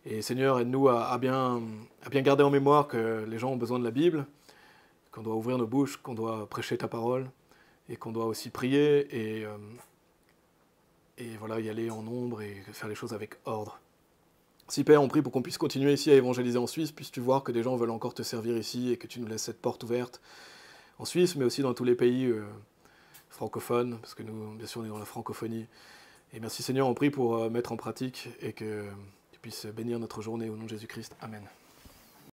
Et Seigneur, aide-nous à, bien, à bien garder en mémoire que les gens ont besoin de la Bible, qu'on doit ouvrir nos bouches, qu'on doit prêcher ta parole et qu'on doit aussi prier et, euh, et voilà, y aller en nombre et faire les choses avec ordre. Si Père, on prie pour qu'on puisse continuer ici à évangéliser en Suisse, puisses-tu voir que des gens veulent encore te servir ici et que tu nous laisses cette porte ouverte en Suisse, mais aussi dans tous les pays euh, francophones, parce que nous, bien sûr, on est dans la francophonie. Et merci Seigneur, on prie pour euh, mettre en pratique et que tu puisses bénir notre journée au nom de Jésus-Christ. Amen.